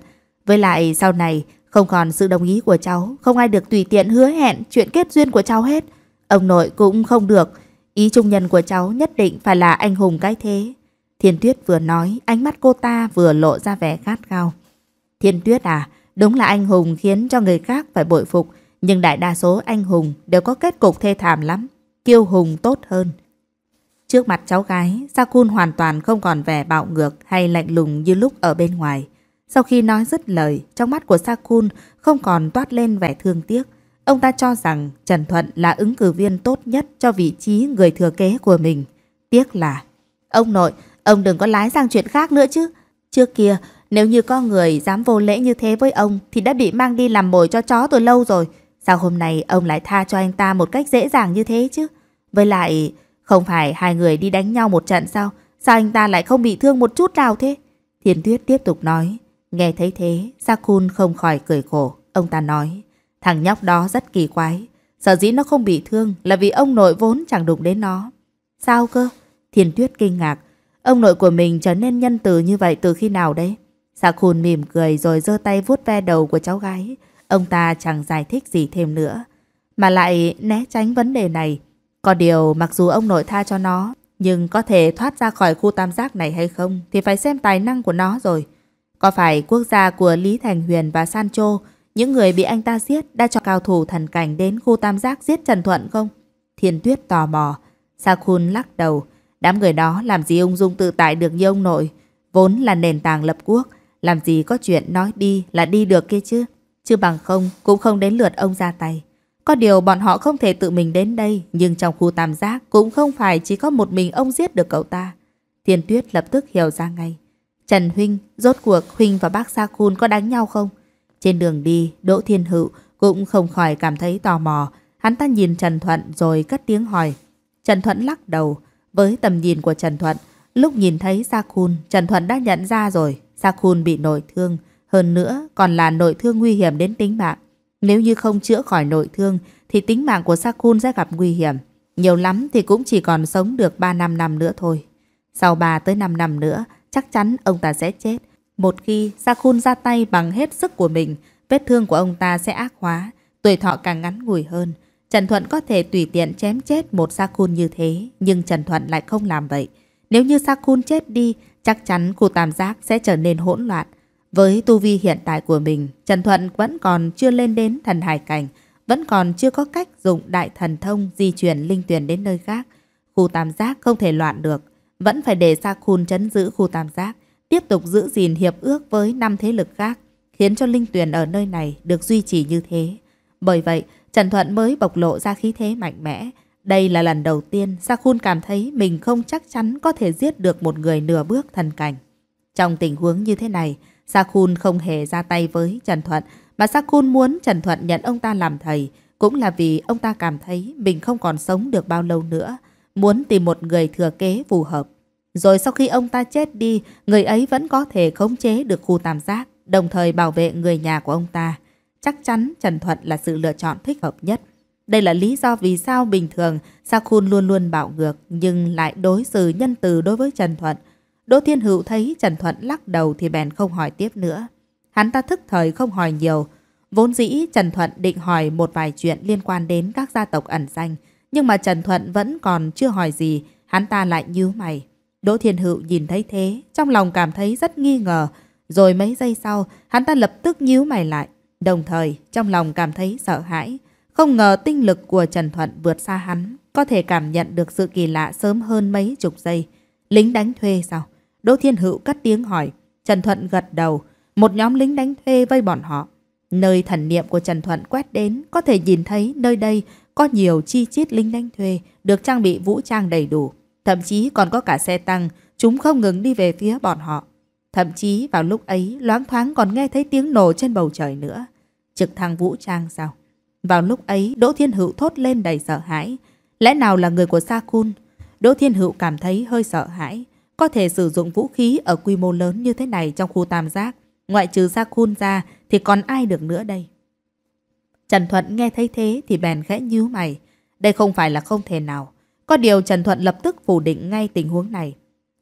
Với lại sau này, không còn sự đồng ý của cháu, không ai được tùy tiện hứa hẹn chuyện kết duyên của cháu hết. Ông nội cũng không được, ý trung nhân của cháu nhất định phải là anh hùng cái thế. Thiên Tuyết vừa nói, ánh mắt cô ta vừa lộ ra vẻ khát khao. Thiên Tuyết à, Đúng là anh hùng khiến cho người khác phải bội phục, nhưng đại đa số anh hùng đều có kết cục thê thảm lắm, kiêu hùng tốt hơn. Trước mặt cháu gái, Sakun hoàn toàn không còn vẻ bạo ngược hay lạnh lùng như lúc ở bên ngoài. Sau khi nói dứt lời, trong mắt của Sakun không còn toát lên vẻ thương tiếc. Ông ta cho rằng Trần Thuận là ứng cử viên tốt nhất cho vị trí người thừa kế của mình. Tiếc là... Ông nội, ông đừng có lái sang chuyện khác nữa chứ. Trước kia, nếu như có người dám vô lễ như thế với ông thì đã bị mang đi làm mồi cho chó từ lâu rồi. Sao hôm nay ông lại tha cho anh ta một cách dễ dàng như thế chứ? Với lại, không phải hai người đi đánh nhau một trận sao? Sao anh ta lại không bị thương một chút nào thế? thiền Tuyết tiếp tục nói. Nghe thấy thế, Sakun không khỏi cười khổ. Ông ta nói, thằng nhóc đó rất kỳ quái. Sở dĩ nó không bị thương là vì ông nội vốn chẳng đụng đến nó. Sao cơ? thiền Tuyết kinh ngạc. Ông nội của mình trở nên nhân từ như vậy từ khi nào đấy? Sa Khôn mỉm cười rồi giơ tay vuốt ve đầu của cháu gái. Ông ta chẳng giải thích gì thêm nữa. Mà lại né tránh vấn đề này. Có điều mặc dù ông nội tha cho nó, nhưng có thể thoát ra khỏi khu tam giác này hay không thì phải xem tài năng của nó rồi. Có phải quốc gia của Lý Thành Huyền và Sancho, những người bị anh ta giết đã cho cao thủ thần cảnh đến khu tam giác giết Trần Thuận không? Thiên Tuyết tò mò. Sa Khôn lắc đầu. Đám người đó làm gì ung dung tự tại được như ông nội, vốn là nền tảng lập quốc. Làm gì có chuyện nói đi là đi được kia chứ. Chứ bằng không cũng không đến lượt ông ra tay. Có điều bọn họ không thể tự mình đến đây, nhưng trong khu tam giác cũng không phải chỉ có một mình ông giết được cậu ta. Thiên Tuyết lập tức hiểu ra ngay. Trần Huynh, rốt cuộc Huynh và bác Sa Khun có đánh nhau không? Trên đường đi, Đỗ Thiên Hữu cũng không khỏi cảm thấy tò mò. Hắn ta nhìn Trần Thuận rồi cất tiếng hỏi. Trần Thuận lắc đầu. Với tầm nhìn của Trần Thuận, lúc nhìn thấy Sa Khun, Trần Thuận đã nhận ra rồi. Sa bị nội thương, hơn nữa còn là nội thương nguy hiểm đến tính mạng. Nếu như không chữa khỏi nội thương thì tính mạng của Sa sẽ gặp nguy hiểm. Nhiều lắm thì cũng chỉ còn sống được 3 năm năm nữa thôi. Sau 3 tới 5 năm nữa, chắc chắn ông ta sẽ chết. Một khi Sa ra tay bằng hết sức của mình, vết thương của ông ta sẽ ác hóa, tuổi thọ càng ngắn ngủi hơn. Trần Thuận có thể tùy tiện chém chết một Sa như thế, nhưng Trần Thuận lại không làm vậy. Nếu như Sa chết đi, Chắc chắn khu tam giác sẽ trở nên hỗn loạn. Với tu vi hiện tại của mình, Trần Thuận vẫn còn chưa lên đến thần hải cảnh, vẫn còn chưa có cách dùng đại thần thông di chuyển linh tuyển đến nơi khác. Khu tam giác không thể loạn được, vẫn phải để xa Khun chấn giữ khu tam giác, tiếp tục giữ gìn hiệp ước với năm thế lực khác, khiến cho linh tuyển ở nơi này được duy trì như thế. Bởi vậy, Trần Thuận mới bộc lộ ra khí thế mạnh mẽ, đây là lần đầu tiên Sakun cảm thấy mình không chắc chắn có thể giết được một người nửa bước thần cảnh. Trong tình huống như thế này, Sakun không hề ra tay với Trần Thuận, mà Sakun muốn Trần Thuận nhận ông ta làm thầy, cũng là vì ông ta cảm thấy mình không còn sống được bao lâu nữa, muốn tìm một người thừa kế phù hợp. Rồi sau khi ông ta chết đi, người ấy vẫn có thể khống chế được khu tam giác, đồng thời bảo vệ người nhà của ông ta. Chắc chắn Trần Thuận là sự lựa chọn thích hợp nhất. Đây là lý do vì sao bình thường Sakun luôn luôn bạo ngược nhưng lại đối xử nhân từ đối với Trần Thuận. Đỗ Thiên Hữu thấy Trần Thuận lắc đầu thì bèn không hỏi tiếp nữa. Hắn ta thức thời không hỏi nhiều. Vốn dĩ Trần Thuận định hỏi một vài chuyện liên quan đến các gia tộc ẩn danh. Nhưng mà Trần Thuận vẫn còn chưa hỏi gì, hắn ta lại nhíu mày. Đỗ Thiên Hữu nhìn thấy thế, trong lòng cảm thấy rất nghi ngờ. Rồi mấy giây sau, hắn ta lập tức nhíu mày lại, đồng thời trong lòng cảm thấy sợ hãi. Không ngờ tinh lực của Trần Thuận vượt xa hắn, có thể cảm nhận được sự kỳ lạ sớm hơn mấy chục giây. Lính đánh thuê sao? Đỗ Thiên Hữu cắt tiếng hỏi. Trần Thuận gật đầu. Một nhóm lính đánh thuê vây bọn họ. Nơi thần niệm của Trần Thuận quét đến, có thể nhìn thấy nơi đây có nhiều chi chít lính đánh thuê, được trang bị vũ trang đầy đủ. Thậm chí còn có cả xe tăng, chúng không ngừng đi về phía bọn họ. Thậm chí vào lúc ấy, loáng thoáng còn nghe thấy tiếng nổ trên bầu trời nữa. Trực thăng vũ trang sao? Vào lúc ấy, Đỗ Thiên Hữu thốt lên đầy sợ hãi. Lẽ nào là người của Sa Cun? Đỗ Thiên Hữu cảm thấy hơi sợ hãi. Có thể sử dụng vũ khí ở quy mô lớn như thế này trong khu tam giác. Ngoại trừ Sa Cun ra thì còn ai được nữa đây? Trần Thuận nghe thấy thế thì bèn khẽ nhíu mày. Đây không phải là không thể nào. Có điều Trần Thuận lập tức phủ định ngay tình huống này.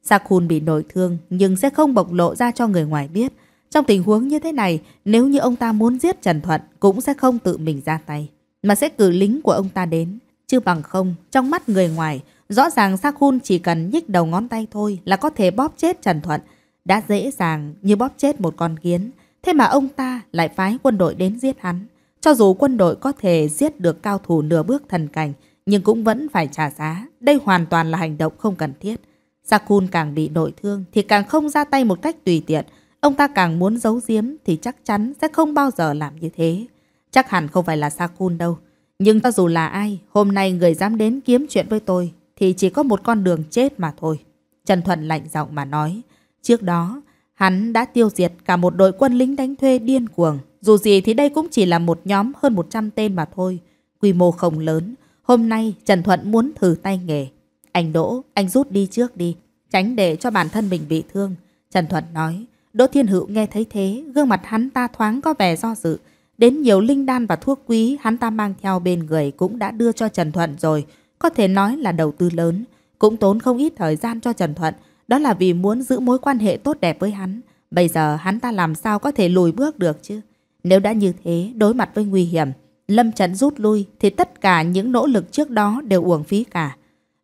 Sa Cun bị nổi thương nhưng sẽ không bộc lộ ra cho người ngoài biết. Trong tình huống như thế này, nếu như ông ta muốn giết Trần Thuận cũng sẽ không tự mình ra tay, mà sẽ cử lính của ông ta đến. Chứ bằng không, trong mắt người ngoài, rõ ràng Sa Khun chỉ cần nhích đầu ngón tay thôi là có thể bóp chết Trần Thuận. Đã dễ dàng như bóp chết một con kiến, thế mà ông ta lại phái quân đội đến giết hắn. Cho dù quân đội có thể giết được cao thủ nửa bước thần cảnh, nhưng cũng vẫn phải trả giá. Đây hoàn toàn là hành động không cần thiết. Sakun càng bị nội thương thì càng không ra tay một cách tùy tiện, Ông ta càng muốn giấu giếm thì chắc chắn sẽ không bao giờ làm như thế. Chắc hẳn không phải là Sakun đâu. Nhưng cho dù là ai, hôm nay người dám đến kiếm chuyện với tôi thì chỉ có một con đường chết mà thôi. Trần Thuận lạnh giọng mà nói. Trước đó, hắn đã tiêu diệt cả một đội quân lính đánh thuê điên cuồng. Dù gì thì đây cũng chỉ là một nhóm hơn 100 tên mà thôi. Quy mô không lớn. Hôm nay Trần Thuận muốn thử tay nghề. Anh Đỗ, anh rút đi trước đi. Tránh để cho bản thân mình bị thương. Trần Thuận nói. Đỗ Thiên Hữu nghe thấy thế, gương mặt hắn ta thoáng có vẻ do dự. Đến nhiều linh đan và thuốc quý hắn ta mang theo bên người cũng đã đưa cho Trần Thuận rồi. Có thể nói là đầu tư lớn. Cũng tốn không ít thời gian cho Trần Thuận. Đó là vì muốn giữ mối quan hệ tốt đẹp với hắn. Bây giờ hắn ta làm sao có thể lùi bước được chứ? Nếu đã như thế, đối mặt với nguy hiểm, Lâm Trấn rút lui thì tất cả những nỗ lực trước đó đều uổng phí cả.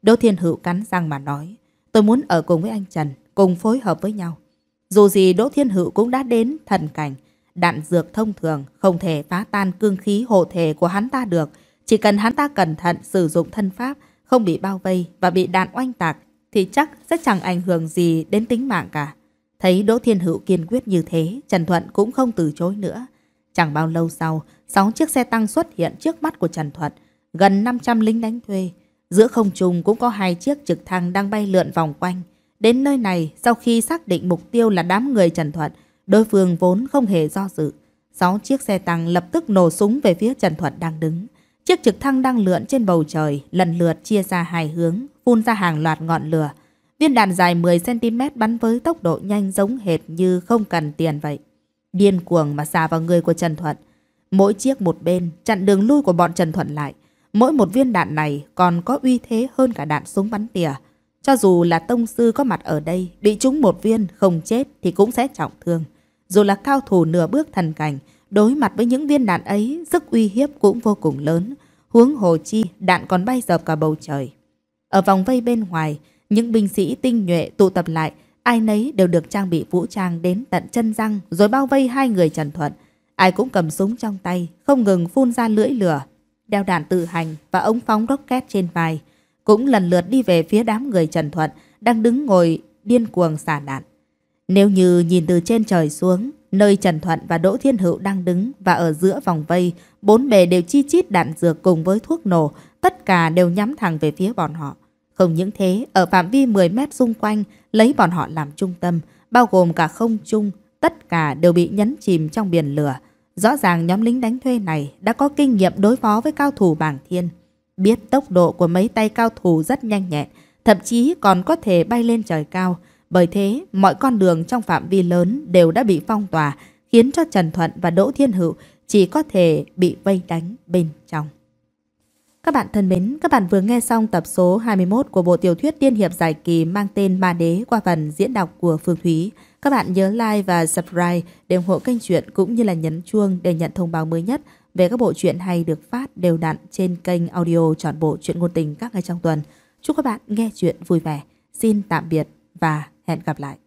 Đỗ Thiên Hữu cắn răng mà nói, tôi muốn ở cùng với anh Trần, cùng phối hợp với nhau. Dù gì Đỗ Thiên Hữu cũng đã đến thần cảnh. Đạn dược thông thường không thể phá tan cương khí hộ thể của hắn ta được. Chỉ cần hắn ta cẩn thận sử dụng thân pháp, không bị bao vây và bị đạn oanh tạc, thì chắc sẽ chẳng ảnh hưởng gì đến tính mạng cả. Thấy Đỗ Thiên Hữu kiên quyết như thế, Trần Thuận cũng không từ chối nữa. Chẳng bao lâu sau, 6 chiếc xe tăng xuất hiện trước mắt của Trần Thuận, gần 500 lính đánh thuê. Giữa không trung cũng có hai chiếc trực thăng đang bay lượn vòng quanh. Đến nơi này, sau khi xác định mục tiêu là đám người Trần Thuận, đối phương vốn không hề do dự. Sáu chiếc xe tăng lập tức nổ súng về phía Trần Thuận đang đứng. Chiếc trực thăng đang lượn trên bầu trời, lần lượt chia ra hai hướng, phun ra hàng loạt ngọn lửa. Viên đạn dài 10cm bắn với tốc độ nhanh giống hệt như không cần tiền vậy. Điên cuồng mà xả vào người của Trần Thuận. Mỗi chiếc một bên, chặn đường lui của bọn Trần Thuận lại. Mỗi một viên đạn này còn có uy thế hơn cả đạn súng bắn tỉa. Cho dù là tông sư có mặt ở đây, bị trúng một viên, không chết thì cũng sẽ trọng thương. Dù là cao thủ nửa bước thần cảnh, đối mặt với những viên đạn ấy, sức uy hiếp cũng vô cùng lớn. Huống hồ chi, đạn còn bay dập cả bầu trời. Ở vòng vây bên ngoài, những binh sĩ tinh nhuệ tụ tập lại, ai nấy đều được trang bị vũ trang đến tận chân răng rồi bao vây hai người Trần Thuận. Ai cũng cầm súng trong tay, không ngừng phun ra lưỡi lửa, đeo đạn tự hành và ống phóng rocket trên vai cũng lần lượt đi về phía đám người Trần Thuận đang đứng ngồi điên cuồng xả đạn. Nếu như nhìn từ trên trời xuống, nơi Trần Thuận và Đỗ Thiên Hữu đang đứng và ở giữa vòng vây, bốn bề đều chi chít đạn dược cùng với thuốc nổ, tất cả đều nhắm thẳng về phía bọn họ. Không những thế, ở phạm vi 10 mét xung quanh, lấy bọn họ làm trung tâm, bao gồm cả không trung, tất cả đều bị nhấn chìm trong biển lửa. Rõ ràng nhóm lính đánh thuê này đã có kinh nghiệm đối phó với cao thủ bảng thiên. Biết tốc độ của mấy tay cao thủ rất nhanh nhẹn, thậm chí còn có thể bay lên trời cao. Bởi thế, mọi con đường trong phạm vi lớn đều đã bị phong tỏa, khiến cho Trần Thuận và Đỗ Thiên Hữu chỉ có thể bị vây đánh bên trong. Các bạn thân mến, các bạn vừa nghe xong tập số 21 của bộ tiểu thuyết tiên hiệp giải kỳ mang tên Ma Đế qua phần diễn đọc của Phương Thúy. Các bạn nhớ like và subscribe để ủng hộ kênh truyện cũng như là nhấn chuông để nhận thông báo mới nhất về các bộ truyện hay được phát đều đặn trên kênh audio trọn bộ truyện ngôn tình các ngày trong tuần. Chúc các bạn nghe chuyện vui vẻ. Xin tạm biệt và hẹn gặp lại.